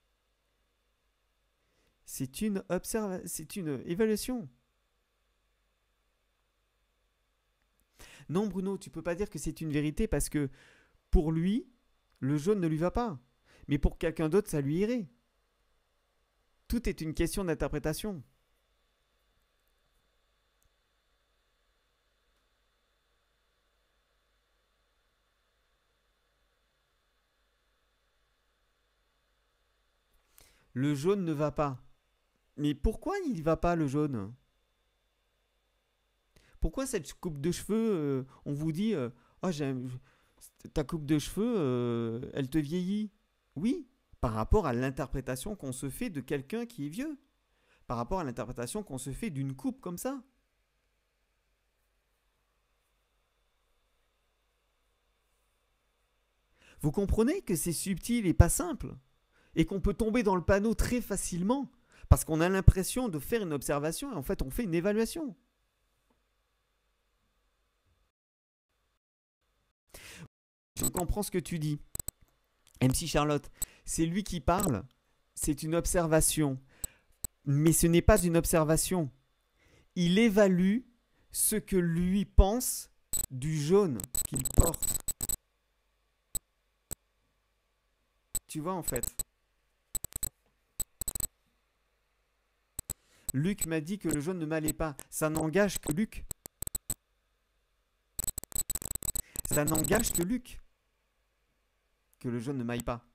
C'est une, c'est une évaluation. Non, Bruno, tu peux pas dire que c'est une vérité parce que pour lui, le jaune ne lui va pas. Mais pour quelqu'un d'autre, ça lui irait. Tout est une question d'interprétation. le jaune ne va pas. Mais pourquoi il va pas le jaune Pourquoi cette coupe de cheveux, euh, on vous dit oh, ta coupe de cheveux, euh, elle te vieillit Oui, par rapport à l'interprétation qu'on se fait de quelqu'un qui est vieux. Par rapport à l'interprétation qu'on se fait d'une coupe comme ça. Vous comprenez que c'est subtil et pas simple et qu'on peut tomber dans le panneau très facilement parce qu'on a l'impression de faire une observation et en fait on fait une évaluation. Je comprends ce que tu dis. MC Charlotte, c'est lui qui parle, c'est une observation. Mais ce n'est pas une observation. Il évalue ce que lui pense du jaune qu'il porte. Tu vois en fait. Luc m'a dit que le jaune ne m'allait pas. Ça n'engage que Luc. Ça n'engage que Luc. Que le jaune ne m'aille pas.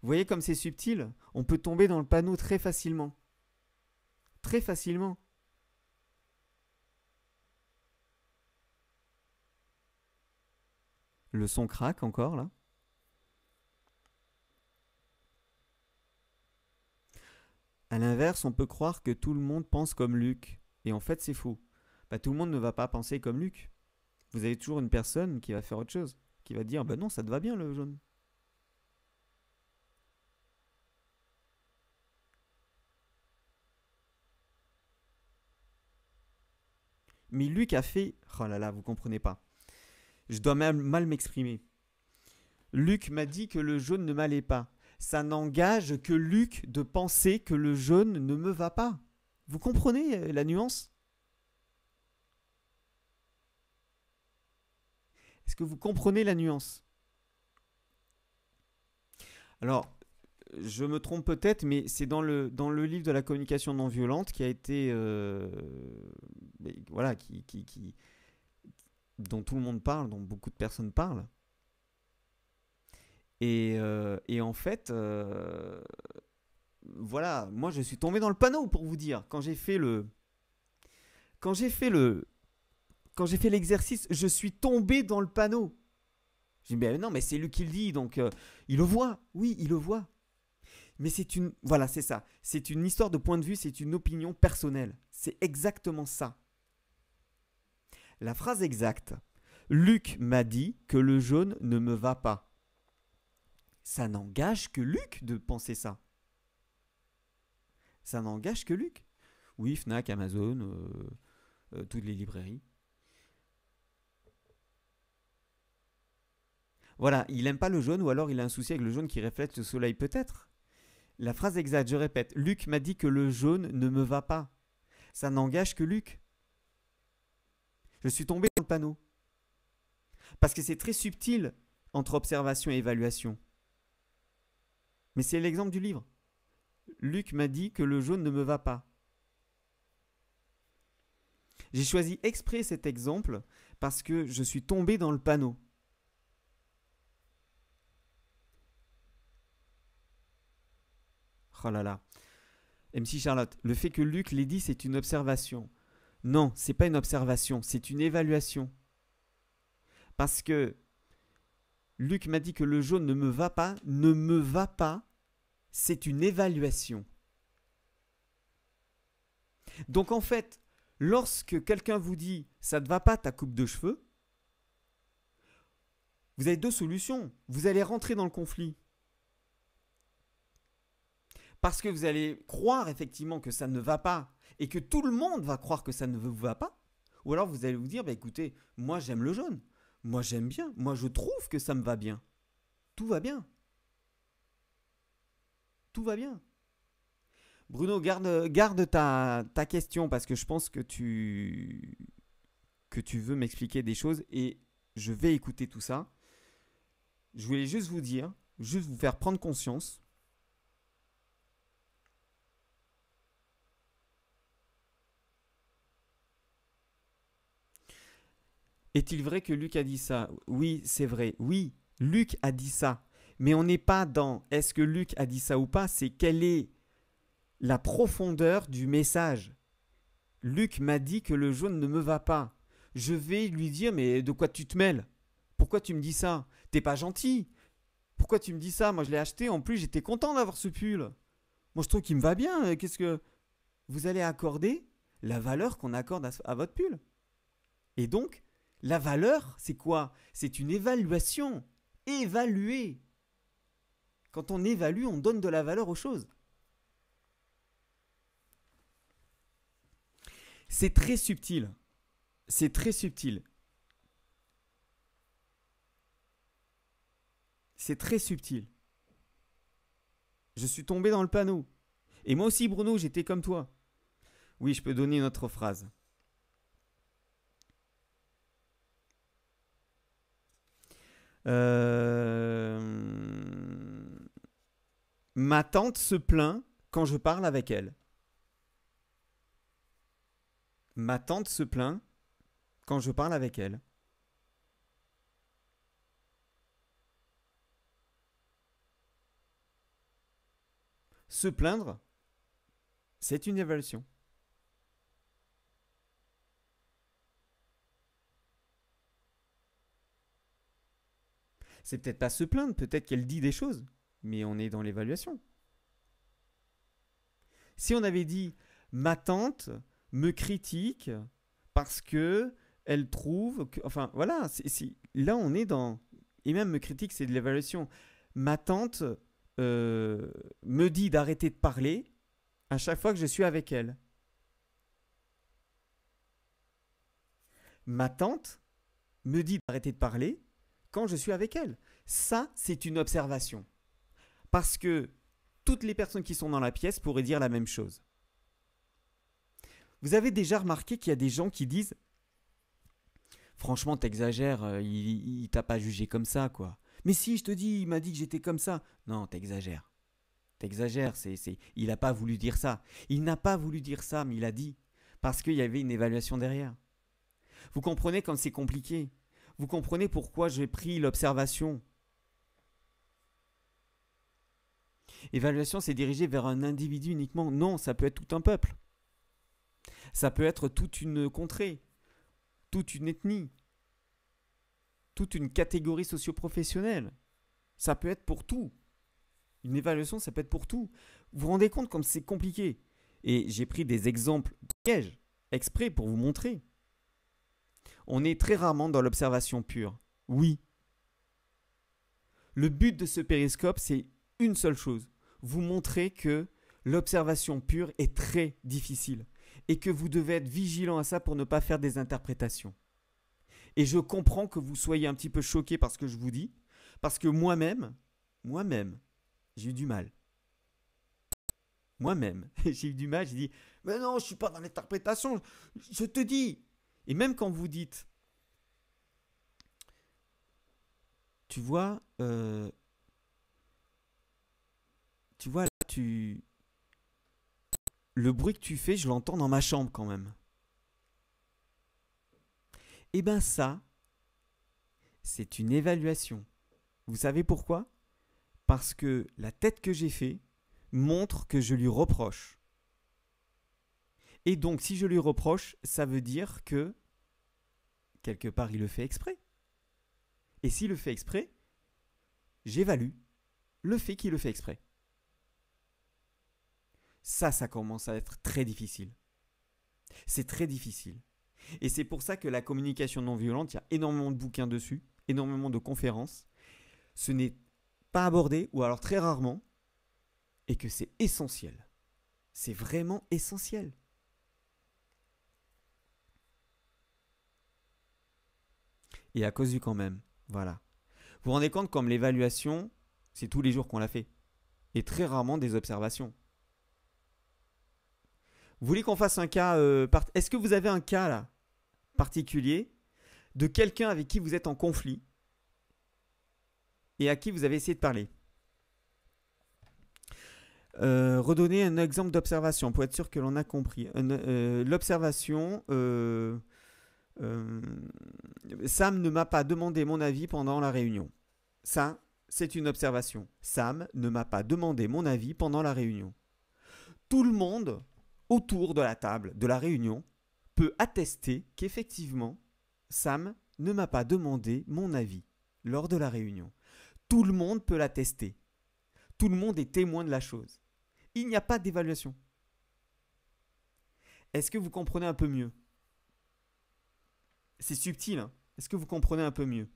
Vous voyez comme c'est subtil On peut tomber dans le panneau très facilement. Très facilement. Le son craque encore là. À l'inverse, on peut croire que tout le monde pense comme Luc. Et en fait, c'est faux. Bah, tout le monde ne va pas penser comme Luc. Vous avez toujours une personne qui va faire autre chose, qui va dire Bah non, ça te va bien le jaune. Mais Luc a fait. Oh là là, vous comprenez pas. Je dois même mal m'exprimer. Luc m'a dit que le jaune ne m'allait pas ça n'engage que Luc de penser que le jeûne ne me va pas. Vous comprenez euh, la nuance Est-ce que vous comprenez la nuance Alors, je me trompe peut-être, mais c'est dans le, dans le livre de la communication non violente qui a été... Euh, voilà, qui, qui, qui, dont tout le monde parle, dont beaucoup de personnes parlent. Euh, et, en fait, euh, voilà, moi je suis tombé dans le panneau pour vous dire. Quand j'ai fait le. Quand j'ai fait le. Quand j'ai fait l'exercice, je suis tombé dans le panneau. J'ai dit, mais ben non, mais c'est lui qui le dit, donc euh, il le voit. Oui, il le voit. Mais c'est une. Voilà, c'est ça. C'est une histoire de point de vue, c'est une opinion personnelle. C'est exactement ça. La phrase exacte. Luc m'a dit que le jaune ne me va pas ça n'engage que Luc de penser ça. Ça n'engage que Luc. Oui, Fnac, Amazon, euh, euh, toutes les librairies. Voilà, il n'aime pas le jaune ou alors il a un souci avec le jaune qui reflète le soleil peut-être. La phrase exacte, je répète, Luc m'a dit que le jaune ne me va pas. Ça n'engage que Luc. Je suis tombé dans le panneau. Parce que c'est très subtil entre observation et évaluation. Mais c'est l'exemple du livre. Luc m'a dit que le jaune ne me va pas. J'ai choisi exprès cet exemple parce que je suis tombé dans le panneau. Oh là là. MC Charlotte, le fait que Luc l'ait dit, c'est une observation. Non, c'est pas une observation, c'est une évaluation. Parce que Luc m'a dit que le jaune ne me va pas, ne me va pas, c'est une évaluation. Donc en fait, lorsque quelqu'un vous dit ça ne va pas ta coupe de cheveux, vous avez deux solutions. Vous allez rentrer dans le conflit. Parce que vous allez croire effectivement que ça ne va pas et que tout le monde va croire que ça ne vous va pas. Ou alors vous allez vous dire, bah, écoutez, moi j'aime le jaune, moi j'aime bien, moi je trouve que ça me va bien. Tout va bien tout va bien. Bruno, garde, garde ta, question parce que je pense que tu, que tu veux m'expliquer des choses et je vais écouter tout ça. Je voulais juste vous dire, juste vous faire prendre conscience. Est-il vrai que Luc a dit ça Oui, c'est vrai. Oui, Luc a dit ça. Mais on n'est pas dans est-ce que Luc a dit ça ou pas, c'est quelle est la profondeur du message. Luc m'a dit que le jaune ne me va pas. Je vais lui dire mais de quoi tu te mêles Pourquoi tu me dis ça T'es pas gentil. Pourquoi tu me dis ça Moi je l'ai acheté, en plus j'étais content d'avoir ce pull. Moi je trouve qu'il me va bien. Euh, qu'est-ce que... Vous allez accorder la valeur qu'on accorde à, à votre pull. Et donc, la valeur, c'est quoi C'est une évaluation. Évaluer. Quand on évalue, on donne de la valeur aux choses. C'est très subtil. C'est très subtil. C'est très subtil. Je suis tombé dans le panneau. Et moi aussi, Bruno, j'étais comme toi. Oui, je peux donner une autre phrase. Euh... Ma tante se plaint quand je parle avec elle. Ma tante se plaint quand je parle avec elle. Se plaindre, c'est une évolution. C'est peut-être pas se plaindre, peut-être qu'elle dit des choses mais on est dans l'évaluation. Si on avait dit ma tante me critique parce que elle trouve que, enfin voilà, là on est dans et même me critique c'est de l'évaluation. Ma tante euh, me dit d'arrêter de parler à chaque fois que je suis avec elle. Ma tante me dit d'arrêter de parler quand je suis avec elle. Ça, c'est une observation. Parce que toutes les personnes qui sont dans la pièce pourraient dire la même chose. Vous avez déjà remarqué qu'il y a des gens qui disent Franchement, t'exagères, euh, il, il t'a pas jugé comme ça, quoi. Mais si, je te dis, il m'a dit que j'étais comme ça. Non, t'exagères. T'exagères, c'est, c'est, il n'a pas voulu dire ça. Il n'a pas voulu dire ça, mais il a dit. Parce qu'il y avait une évaluation derrière. Vous comprenez quand c'est compliqué. Vous comprenez pourquoi j'ai pris l'observation. Évaluation, c'est dirigé vers un individu uniquement. Non, ça peut être tout un peuple. Ça peut être toute une contrée, toute une ethnie, toute une catégorie socioprofessionnelle. Ça peut être pour tout. Une évaluation, ça peut être pour tout. Vous vous rendez compte comme c'est compliqué Et j'ai pris des exemples de pièges exprès pour vous montrer. On est très rarement dans l'observation pure. Oui. Le but de ce périscope, c'est une seule chose, vous montrer que l'observation pure est très difficile et que vous devez être vigilant à ça pour ne pas faire des interprétations. Et je comprends que vous soyez un petit peu choqué par ce que je vous dis, parce que moi-même, moi-même, j'ai eu du mal. Moi-même, j'ai eu du mal, j'ai dit, mais non, je suis pas dans l'interprétation, je te dis. Et même quand vous dites, tu vois, euh, tu vois, là, tu. Le bruit que tu fais, je l'entends dans ma chambre quand même. Eh bien ça, c'est une évaluation. Vous savez pourquoi Parce que la tête que j'ai fait montre que je lui reproche. Et donc, si je lui reproche, ça veut dire que quelque part il le fait exprès. Et s'il le fait exprès, j'évalue le fait qu'il le fait exprès ça, ça commence à être très difficile. C'est très difficile. Et c'est pour ça que la communication non violente, il y a énormément de bouquins dessus, énormément de conférences. Ce n'est pas abordé, ou alors très rarement, et que c'est essentiel. C'est vraiment essentiel. Et à cause du quand même, voilà. Vous vous rendez compte comme l'évaluation, c'est tous les jours qu'on la fait. Et très rarement des observations. Vous voulez qu'on fasse un cas euh, Est-ce que vous avez un cas particulier de quelqu'un avec qui vous êtes en conflit et à qui vous avez essayé de parler euh, redonner un exemple d'observation pour être sûr que l'on a compris. Euh, l'observation, euh, Sam ne m'a pas demandé mon avis pendant la réunion. Ça, c'est une observation. Sam ne m'a pas demandé mon avis pendant la réunion. Tout le monde autour de la table de la réunion peut attester qu'effectivement, Sam ne m'a pas demandé mon avis lors de la réunion. Tout le monde peut l'attester. Tout le monde est témoin de la chose. Il n'y a pas d'évaluation. Est-ce que vous comprenez un peu mieux C'est subtil, hein. Est-ce que vous comprenez un peu mieux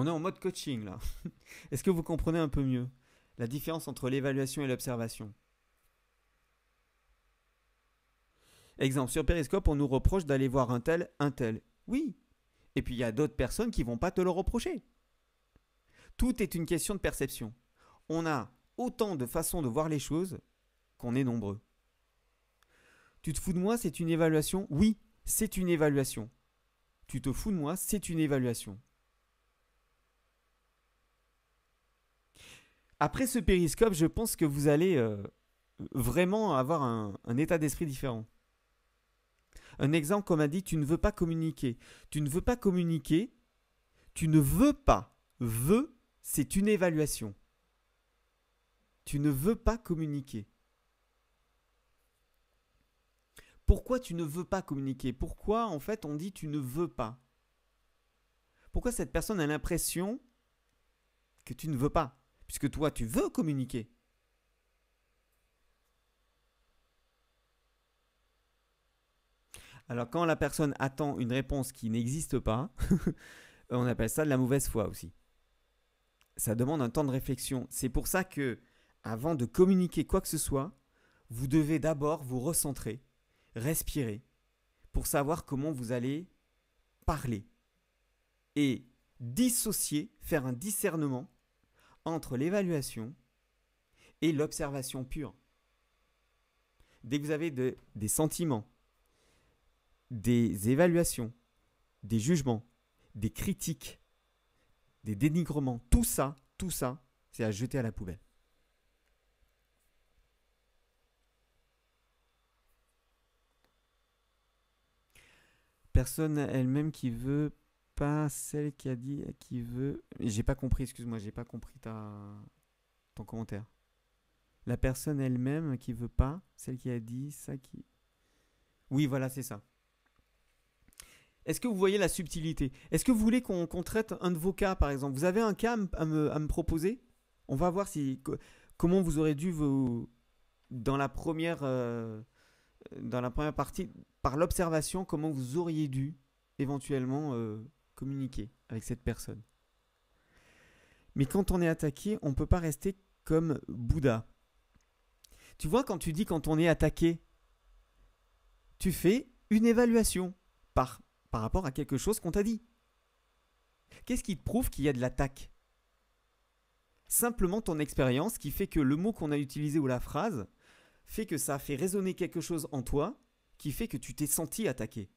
On est en mode coaching là. Est-ce que vous comprenez un peu mieux la différence entre l'évaluation et l'observation Exemple, sur Periscope, on nous reproche d'aller voir un tel, un tel. Oui. Et puis il y a d'autres personnes qui vont pas te le reprocher. Tout est une question de perception. On a autant de façons de voir les choses qu'on est nombreux. Tu te fous de moi, c'est une évaluation Oui, c'est une évaluation. Tu te fous de moi, c'est une évaluation. Après ce périscope, je pense que vous allez euh, vraiment avoir un, un état d'esprit différent. Un exemple, comme a dit, tu ne veux pas communiquer. Tu ne veux pas communiquer. Tu ne veux pas. Veux, c'est une évaluation. Tu ne veux pas communiquer. Pourquoi tu ne veux pas communiquer Pourquoi, en fait, on dit tu ne veux pas Pourquoi cette personne a l'impression que tu ne veux pas puisque toi, tu veux communiquer. Alors quand la personne attend une réponse qui n'existe pas, on appelle ça de la mauvaise foi aussi. Ça demande un temps de réflexion. C'est pour ça que, avant de communiquer quoi que ce soit, vous devez d'abord vous recentrer, respirer, pour savoir comment vous allez parler. Et dissocier, faire un discernement entre l'évaluation et l'observation pure. Dès que vous avez des sentiments, des évaluations, des jugements, des critiques, des dénigrements, tout ça, tout ça, c'est à jeter à la poubelle. Personne elle-même qui veut pas celle qui a dit euh, qui veut. J'ai pas compris, excuse-moi, j'ai pas compris ta... ton commentaire. La personne elle-même qui veut pas, celle qui a dit ça qui. Oui, voilà, c'est ça. Est-ce que vous voyez la subtilité Est-ce que vous voulez qu'on traite un de vos cas, par exemple Vous avez un cas à me, proposer On va voir si comment vous auriez dû vous dans la première euh, dans la première partie par l'observation comment vous auriez dû éventuellement euh, communiquer avec cette personne. Mais quand on est attaqué, on ne peut pas rester comme Bouddha. Tu vois, quand tu dis quand on est attaqué, tu fais une évaluation par, par rapport à quelque chose qu'on t'a dit. Qu'est-ce qui te prouve qu'il y a de l'attaque Simplement ton expérience qui fait que le mot qu'on a utilisé ou la phrase fait que ça a fait résonner quelque chose en toi qui fait que tu t'es senti attaqué.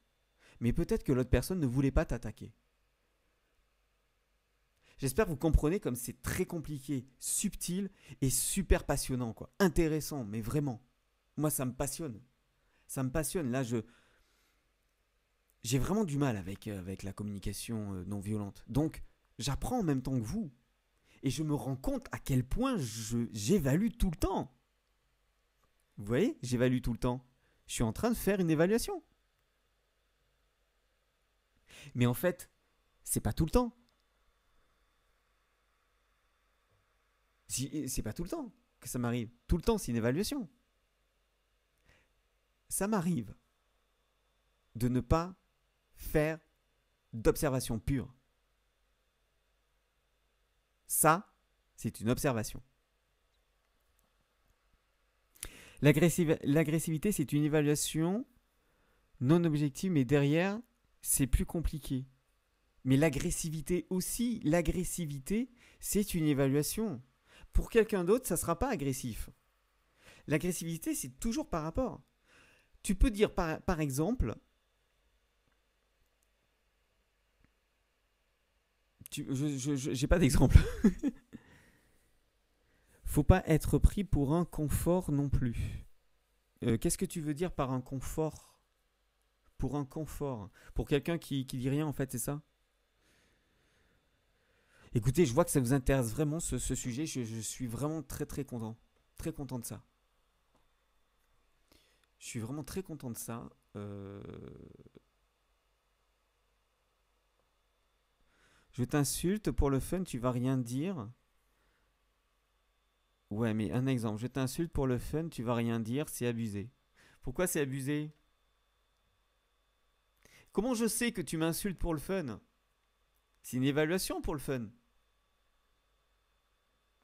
Mais peut-être que l'autre personne ne voulait pas t'attaquer. J'espère que vous comprenez comme c'est très compliqué, subtil et super passionnant, quoi. Intéressant, mais vraiment. Moi, ça me passionne. Ça me passionne. Là, je. J'ai vraiment du mal avec, euh, avec la communication euh, non violente. Donc, j'apprends en même temps que vous. Et je me rends compte à quel point j'évalue tout le temps. Vous voyez, j'évalue tout le temps. Je suis en train de faire une évaluation. Mais en fait, c'est pas tout le temps. Ce c'est pas tout le temps que ça m'arrive. Tout le temps, c'est une évaluation. Ça m'arrive de ne pas faire d'observation pure. Ça, c'est une observation. L'agressivité, c'est une évaluation non objective, mais derrière, c'est plus compliqué. Mais l'agressivité aussi, l'agressivité, c'est une évaluation. Pour quelqu'un d'autre, ça ne sera pas agressif. L'agressivité, c'est toujours par rapport. Tu peux dire par, par exemple, tu, je n'ai pas d'exemple. Faut pas être pris pour un confort non plus. Euh, qu'est-ce que tu veux dire par un confort Pour un confort Pour quelqu'un qui, qui dit rien en fait, c'est ça Écoutez, je vois que ça vous intéresse vraiment ce, sujet. Je, suis vraiment très très content. Très content de ça. Je suis vraiment très content de ça. Euh. Je t'insulte pour le fun, tu vas rien dire. Ouais, mais un exemple. Je t'insulte pour le fun, tu vas rien dire, c'est abusé. Pourquoi c'est abusé Comment je sais que tu m'insultes pour le fun C'est une évaluation pour le fun.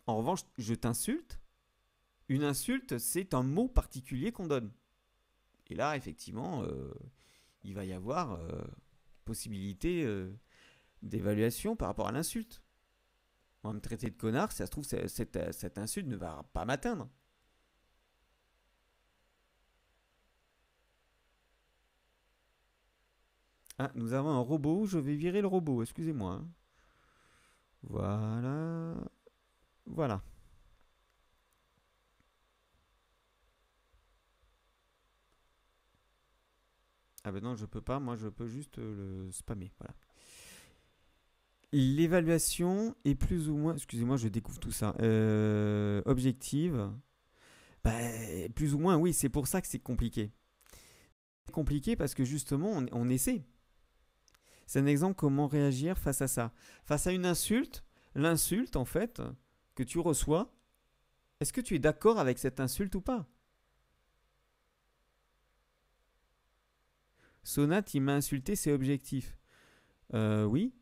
En revanche, je t'insulte. Une insulte, c'est un mot particulier qu'on donne. Et là, effectivement, euh, il va y avoir euh, possibilité euh, d'évaluation par rapport à l'insulte. On va me traiter de connard, si ça se trouve, cette, cette insulte ne va pas m'atteindre. Ah, nous avons un robot, je vais virer le robot, excusez-moi. Voilà. Voilà. Ah ben non, je peux pas, moi je peux juste euh, le spammer, voilà. L'évaluation est plus ou moins, excusez-moi, je découvre tout ça, euh, objective. Bah, plus ou moins, oui, c'est pour ça que c'est compliqué. C'est compliqué parce que justement, on, on essaie. C'est un exemple comment réagir face à ça. Face à une insulte, l'insulte, en fait, que tu reçois, est-ce que tu es d'accord avec cette insulte ou pas Sonat, il m'a insulté, c'est objectif. Euh, oui.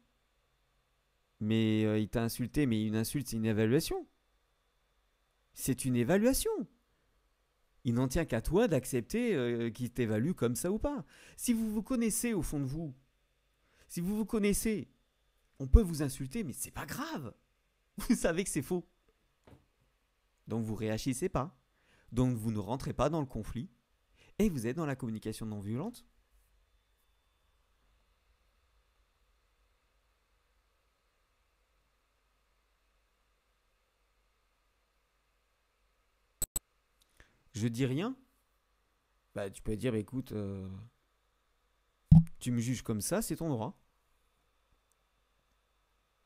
Mais euh, il t'a insulté, mais une insulte, c'est une évaluation. C'est une évaluation. Il n'en tient qu'à toi d'accepter euh, qu'il t'évalue comme ça ou pas. Si vous vous connaissez au fond de vous, si vous vous connaissez, on peut vous insulter, mais c'est pas grave. Vous savez que c'est faux. Donc vous réagissez pas. Donc vous ne rentrez pas dans le conflit. Et vous êtes dans la communication non violente. Je dis rien. Bah tu peux dire, bah, écoute, euh, tu me juges comme ça, c'est ton droit.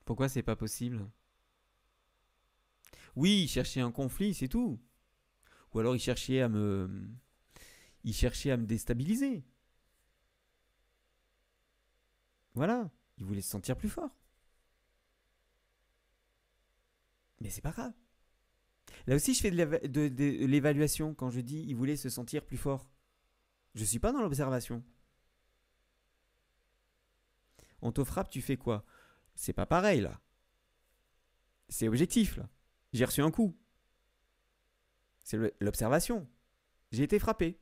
Pourquoi c'est pas possible oui, il cherchait un conflit, c'est tout. Ou alors il cherchait à me. Il cherchait à me déstabiliser. Voilà, il voulait se sentir plus fort. Mais c'est pas grave. Là aussi, je fais de l'évaluation quand je dis il voulait se sentir plus fort. Je suis pas dans l'observation. On te frappe, tu fais quoi C'est pas pareil là. C'est objectif là. J'ai reçu un coup. C'est l'observation. J'ai été frappé.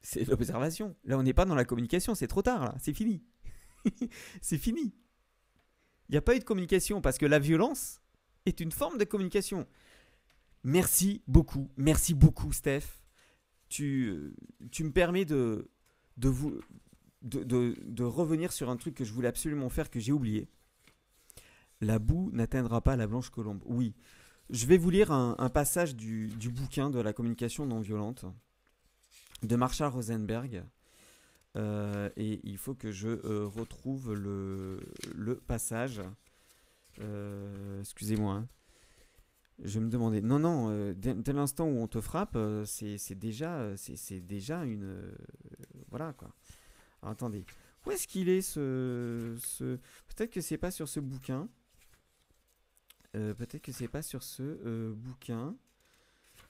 C'est l'observation. Là, on n'est pas dans la communication. C'est trop tard, là. C'est fini. c'est fini. Il n'y a pas eu de communication parce que la violence est une forme de communication. Merci beaucoup. Merci beaucoup, Steph. Tu, euh, tu me permets de, de, vous, de revenir sur un truc que je voulais absolument faire, que j'ai oublié. La boue n'atteindra pas la blanche colombe. Oui. Je vais vous lire un, passage du, bouquin de la communication non violente de Marshall Rosenberg. Euh, et il faut que je euh, retrouve le, passage. Euh, excusez-moi. Hein. Je me demandais. Non, non, dès, l'instant où on te frappe, c'est déjà, c'est déjà une. voilà quoi. attendez. Où est-ce qu'il est ce. ce... Peut-être que c'est pas sur ce bouquin. Euh, peut-être que c'est pas sur ce euh, bouquin.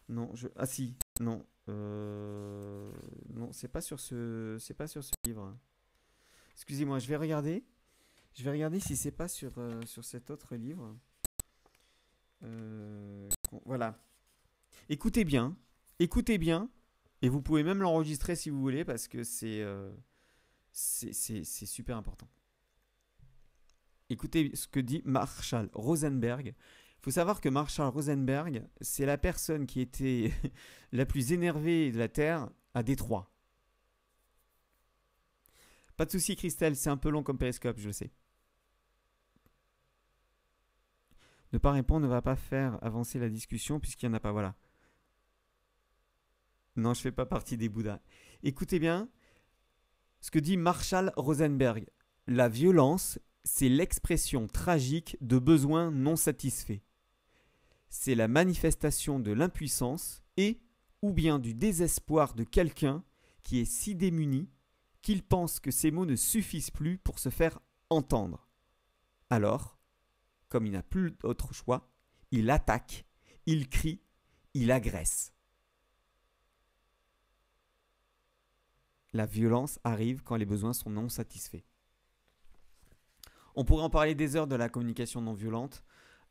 Non, je. Ah si, non. Euh, non, c'est pas sur ce. C'est pas sur ce livre. Excusez-moi, je vais regarder. Je vais regarder si c'est pas sur, sur cet autre livre. Voilà. Écoutez bien. Écoutez bien. Et vous pouvez même l'enregistrer si vous voulez parce que c'est. c'est super important. Écoutez ce que dit Marshall Rosenberg. Il faut savoir que Marshall Rosenberg, c'est la personne qui était la plus énervée de la Terre à Détroit. Pas de souci, Christelle, c'est un peu long comme périscope, je le sais. Ne pas répondre ne va pas faire avancer la discussion puisqu'il n'y en a pas, voilà. Non, je ne fais pas partie des Bouddhas. Écoutez bien ce que dit Marshall Rosenberg. La violence c'est l'expression tragique de besoins non satisfaits. C'est la manifestation de l'impuissance et ou bien du désespoir de quelqu'un qui est si démuni qu'il pense que ses mots ne suffisent plus pour se faire entendre. Alors, comme il n'a plus d'autre choix, il attaque, il crie, il agresse. La violence arrive quand les besoins sont non satisfaits. On pourrait en parler des heures de la communication non violente.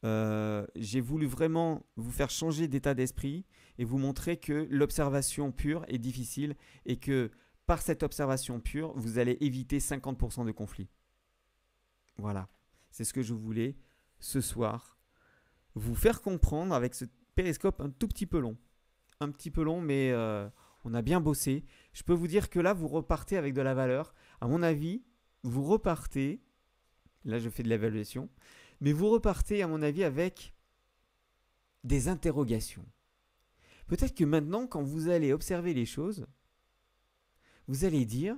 Euh, j'ai voulu vraiment vous faire changer d'état d'esprit et vous montrer que l'observation pure est difficile et que par cette observation pure, vous allez éviter 50% de conflits. Voilà, c'est ce que je voulais ce soir vous faire comprendre avec ce périscope un tout petit peu long. Un petit peu long, mais euh, on a bien bossé. Je peux vous dire que là, vous repartez avec de la valeur. À mon avis, vous repartez Là, je fais de l'évaluation. Mais vous repartez, à mon avis, avec des interrogations. Peut-être que maintenant, quand vous allez observer les choses, vous allez dire,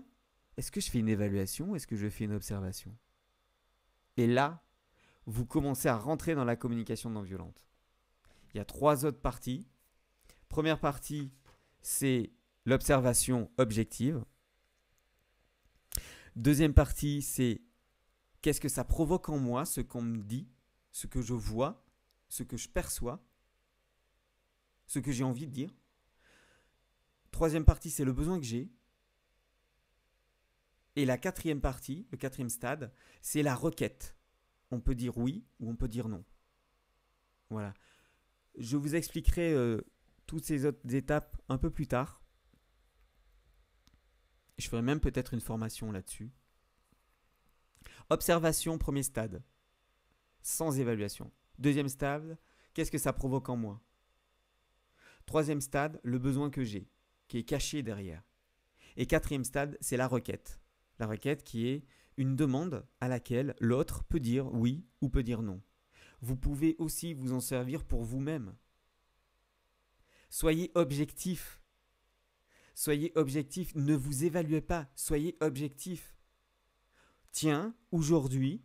est-ce que je fais une évaluation ou est-ce que je fais une observation Et là, vous commencez à rentrer dans la communication non violente. Il y a trois autres parties. Première partie, c'est l'observation objective. Deuxième partie, c'est Qu'est-ce que ça provoque en moi, ce qu'on me dit, ce que je vois, ce que je perçois, ce que j'ai envie de dire Troisième partie, c'est le besoin que j'ai. Et la quatrième partie, le quatrième stade, c'est la requête. On peut dire oui ou on peut dire non. Voilà. Je vous expliquerai euh, toutes ces autres étapes un peu plus tard. Je ferai même peut-être une formation là-dessus. Observation, premier stade. Sans évaluation. Deuxième stade, qu'est-ce que ça provoque en moi Troisième stade, le besoin que j'ai, qui est caché derrière. Et quatrième stade, c'est la requête. La requête qui est une demande à laquelle l'autre peut dire oui ou peut dire non. Vous pouvez aussi vous en servir pour vous-même. Soyez objectif. Soyez objectif, ne vous évaluez pas, soyez objectif. Tiens, aujourd'hui,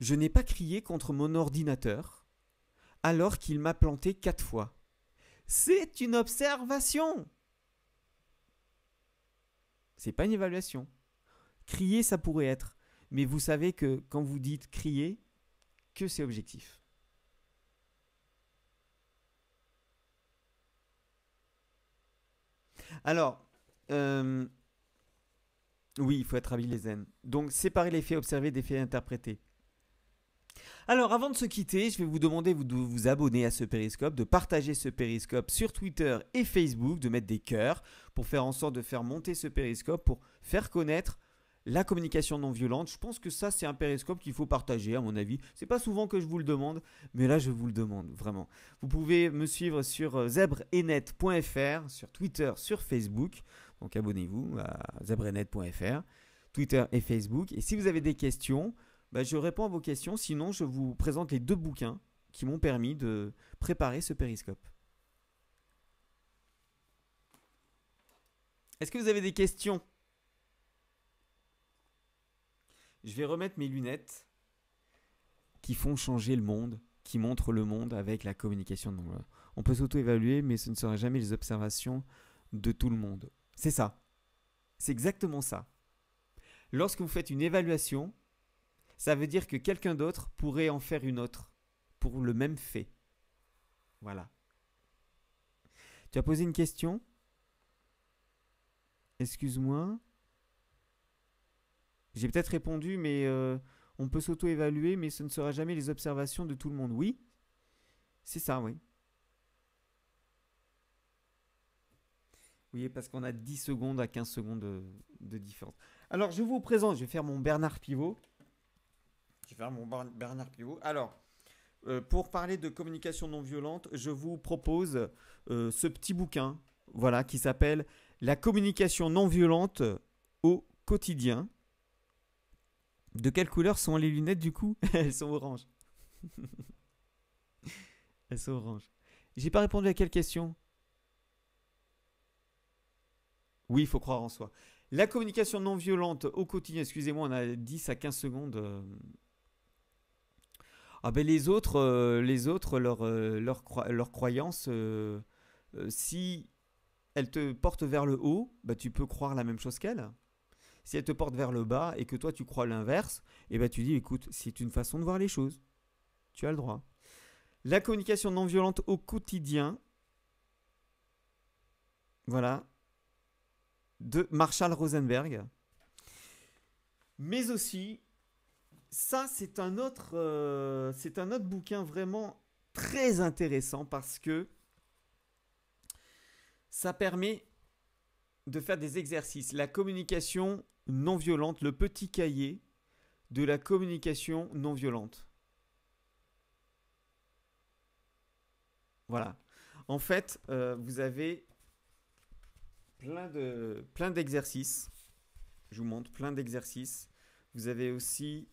je n'ai pas crié contre mon ordinateur alors qu'il m'a planté quatre fois. C'est une observation. C'est pas une évaluation. Crier, ça pourrait être. Mais vous savez que quand vous dites crier, que c'est objectif. Alors, euh, oui, il faut être habile les zen. Donc, séparer les faits observés des faits interprétés. Alors, avant de se quitter, je vais vous demander de vous abonner à ce périscope, de partager ce périscope sur Twitter et Facebook, de mettre des cœurs pour faire en sorte de faire monter ce périscope, pour faire connaître la communication non violente. Je pense que ça, c'est un périscope qu'il faut partager, à mon avis. C'est pas souvent que je vous le demande, mais là, je vous le demande vraiment. Vous pouvez me suivre sur euh, zebrenet.fr, sur Twitter, sur Facebook. Donc abonnez-vous à zebrenet.fr, Twitter et Facebook. Et si vous avez des questions, bah, je réponds à vos questions. Sinon, je vous présente les deux bouquins qui m'ont permis de préparer ce périscope. Est-ce que vous avez des questions Je vais remettre mes lunettes qui font changer le monde, qui montrent le monde avec la communication. Euh, on peut s'auto-évaluer, mais ce ne sera jamais les observations de tout le monde. C'est ça. C'est exactement ça. Lorsque vous faites une évaluation, ça veut dire que quelqu'un d'autre pourrait en faire une autre pour le même fait. Voilà. Tu as posé une question Excuse-moi. J'ai peut-être répondu, mais euh, on peut s'auto-évaluer, mais ce ne sera jamais les observations de tout le monde. Oui, c'est ça, oui. parce qu'on a 10 secondes à 15 secondes de, différence. Alors, je vous présente, je vais faire mon Bernard Pivot. Je vais faire mon Bernard Pivot. Alors, euh, pour parler de communication non violente, je vous propose euh, ce petit bouquin, voilà, qui s'appelle La communication non violente au quotidien. De quelle couleur sont les lunettes du coup Elles sont oranges. Elles sont oranges. J'ai pas répondu à quelle question oui, il faut croire en soi. La communication non violente au quotidien, excusez-moi, on a 10 à 15 secondes. Euh. Ah ben les autres, euh, les autres leurs euh, croyances, si elles te portent vers le haut, bah, tu peux croire la même chose qu'elle. Si elles te portent vers le bas et que toi tu crois l'inverse, et eh ben, tu dis écoute, c'est une façon de voir les choses. Tu as le droit. La communication non violente au quotidien. Voilà, de Marshall Rosenberg. Mais aussi, ça c'est un autre, euh, un autre bouquin vraiment très intéressant parce que ça permet de faire des exercices. La communication non violente, le petit cahier de la communication non violente. Voilà. En fait, euh, vous avez plein de plein d'exercices. Je vous montre plein d'exercices. Vous avez aussi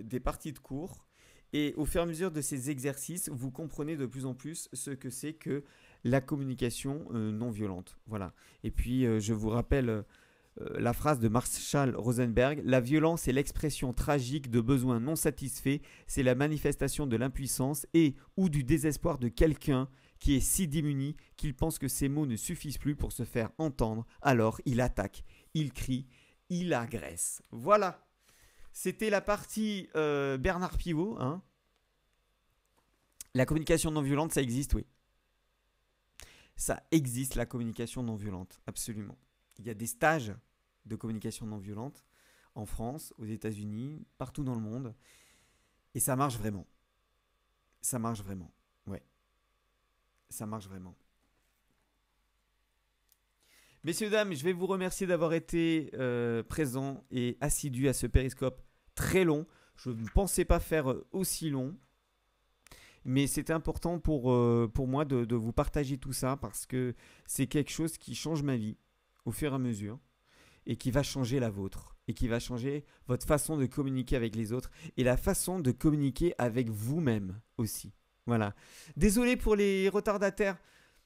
des parties de cours. Et au fur et à mesure de ces exercices, vous comprenez de plus en plus ce que c'est que la communication euh, non violente. Voilà. Et puis, euh, je vous rappelle euh, la phrase de Marshall Rosenberg La violence est l'expression tragique de besoins non satisfaits, c'est la manifestation de l'impuissance et ou du désespoir de quelqu'un qui est si démuni qu'il pense que ses mots ne suffisent plus pour se faire entendre, alors il attaque, il crie, il agresse. Voilà. C'était la partie euh, Bernard Pivot. Hein. La communication non violente, ça existe, oui. Ça existe, la communication non violente, absolument. Il y a des stages de communication non violente en France, aux États-Unis, partout dans le monde. Et ça marche vraiment. Ça marche vraiment ça marche vraiment. Messieurs, dames, je vais vous remercier d'avoir été euh, présents et assidus à ce périscope très long. Je ne pensais pas faire euh, aussi long. Mais c'est important pour, euh, pour moi de, de, vous partager tout ça parce que c'est quelque chose qui change ma vie au fur et à mesure et qui va changer la vôtre et qui va changer votre façon de communiquer avec les autres et la façon de communiquer avec vous-même aussi. Voilà. Désolé pour les retardataires.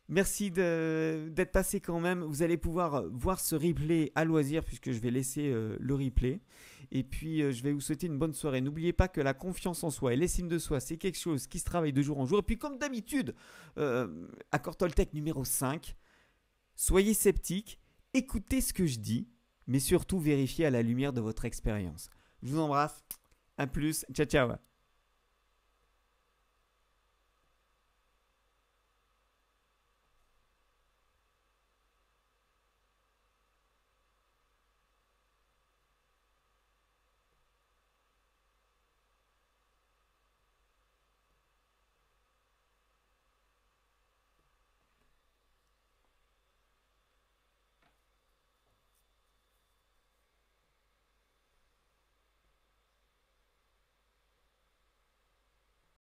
Merci d'être passé quand même. Vous allez pouvoir euh, voir ce replay à loisir puisque je vais laisser euh, le replay. Et puis euh, je vais vous souhaiter une bonne soirée. N'oubliez pas que la confiance en soi et l'estime de soi, c'est quelque chose qui se travaille de jour en jour. Et puis comme d'habitude, euh, accord Toltec numéro 5, soyez sceptiques, écoutez ce que je dis, mais surtout vérifiez à la lumière de votre expérience. Je vous embrasse. Un plus. Ciao ciao.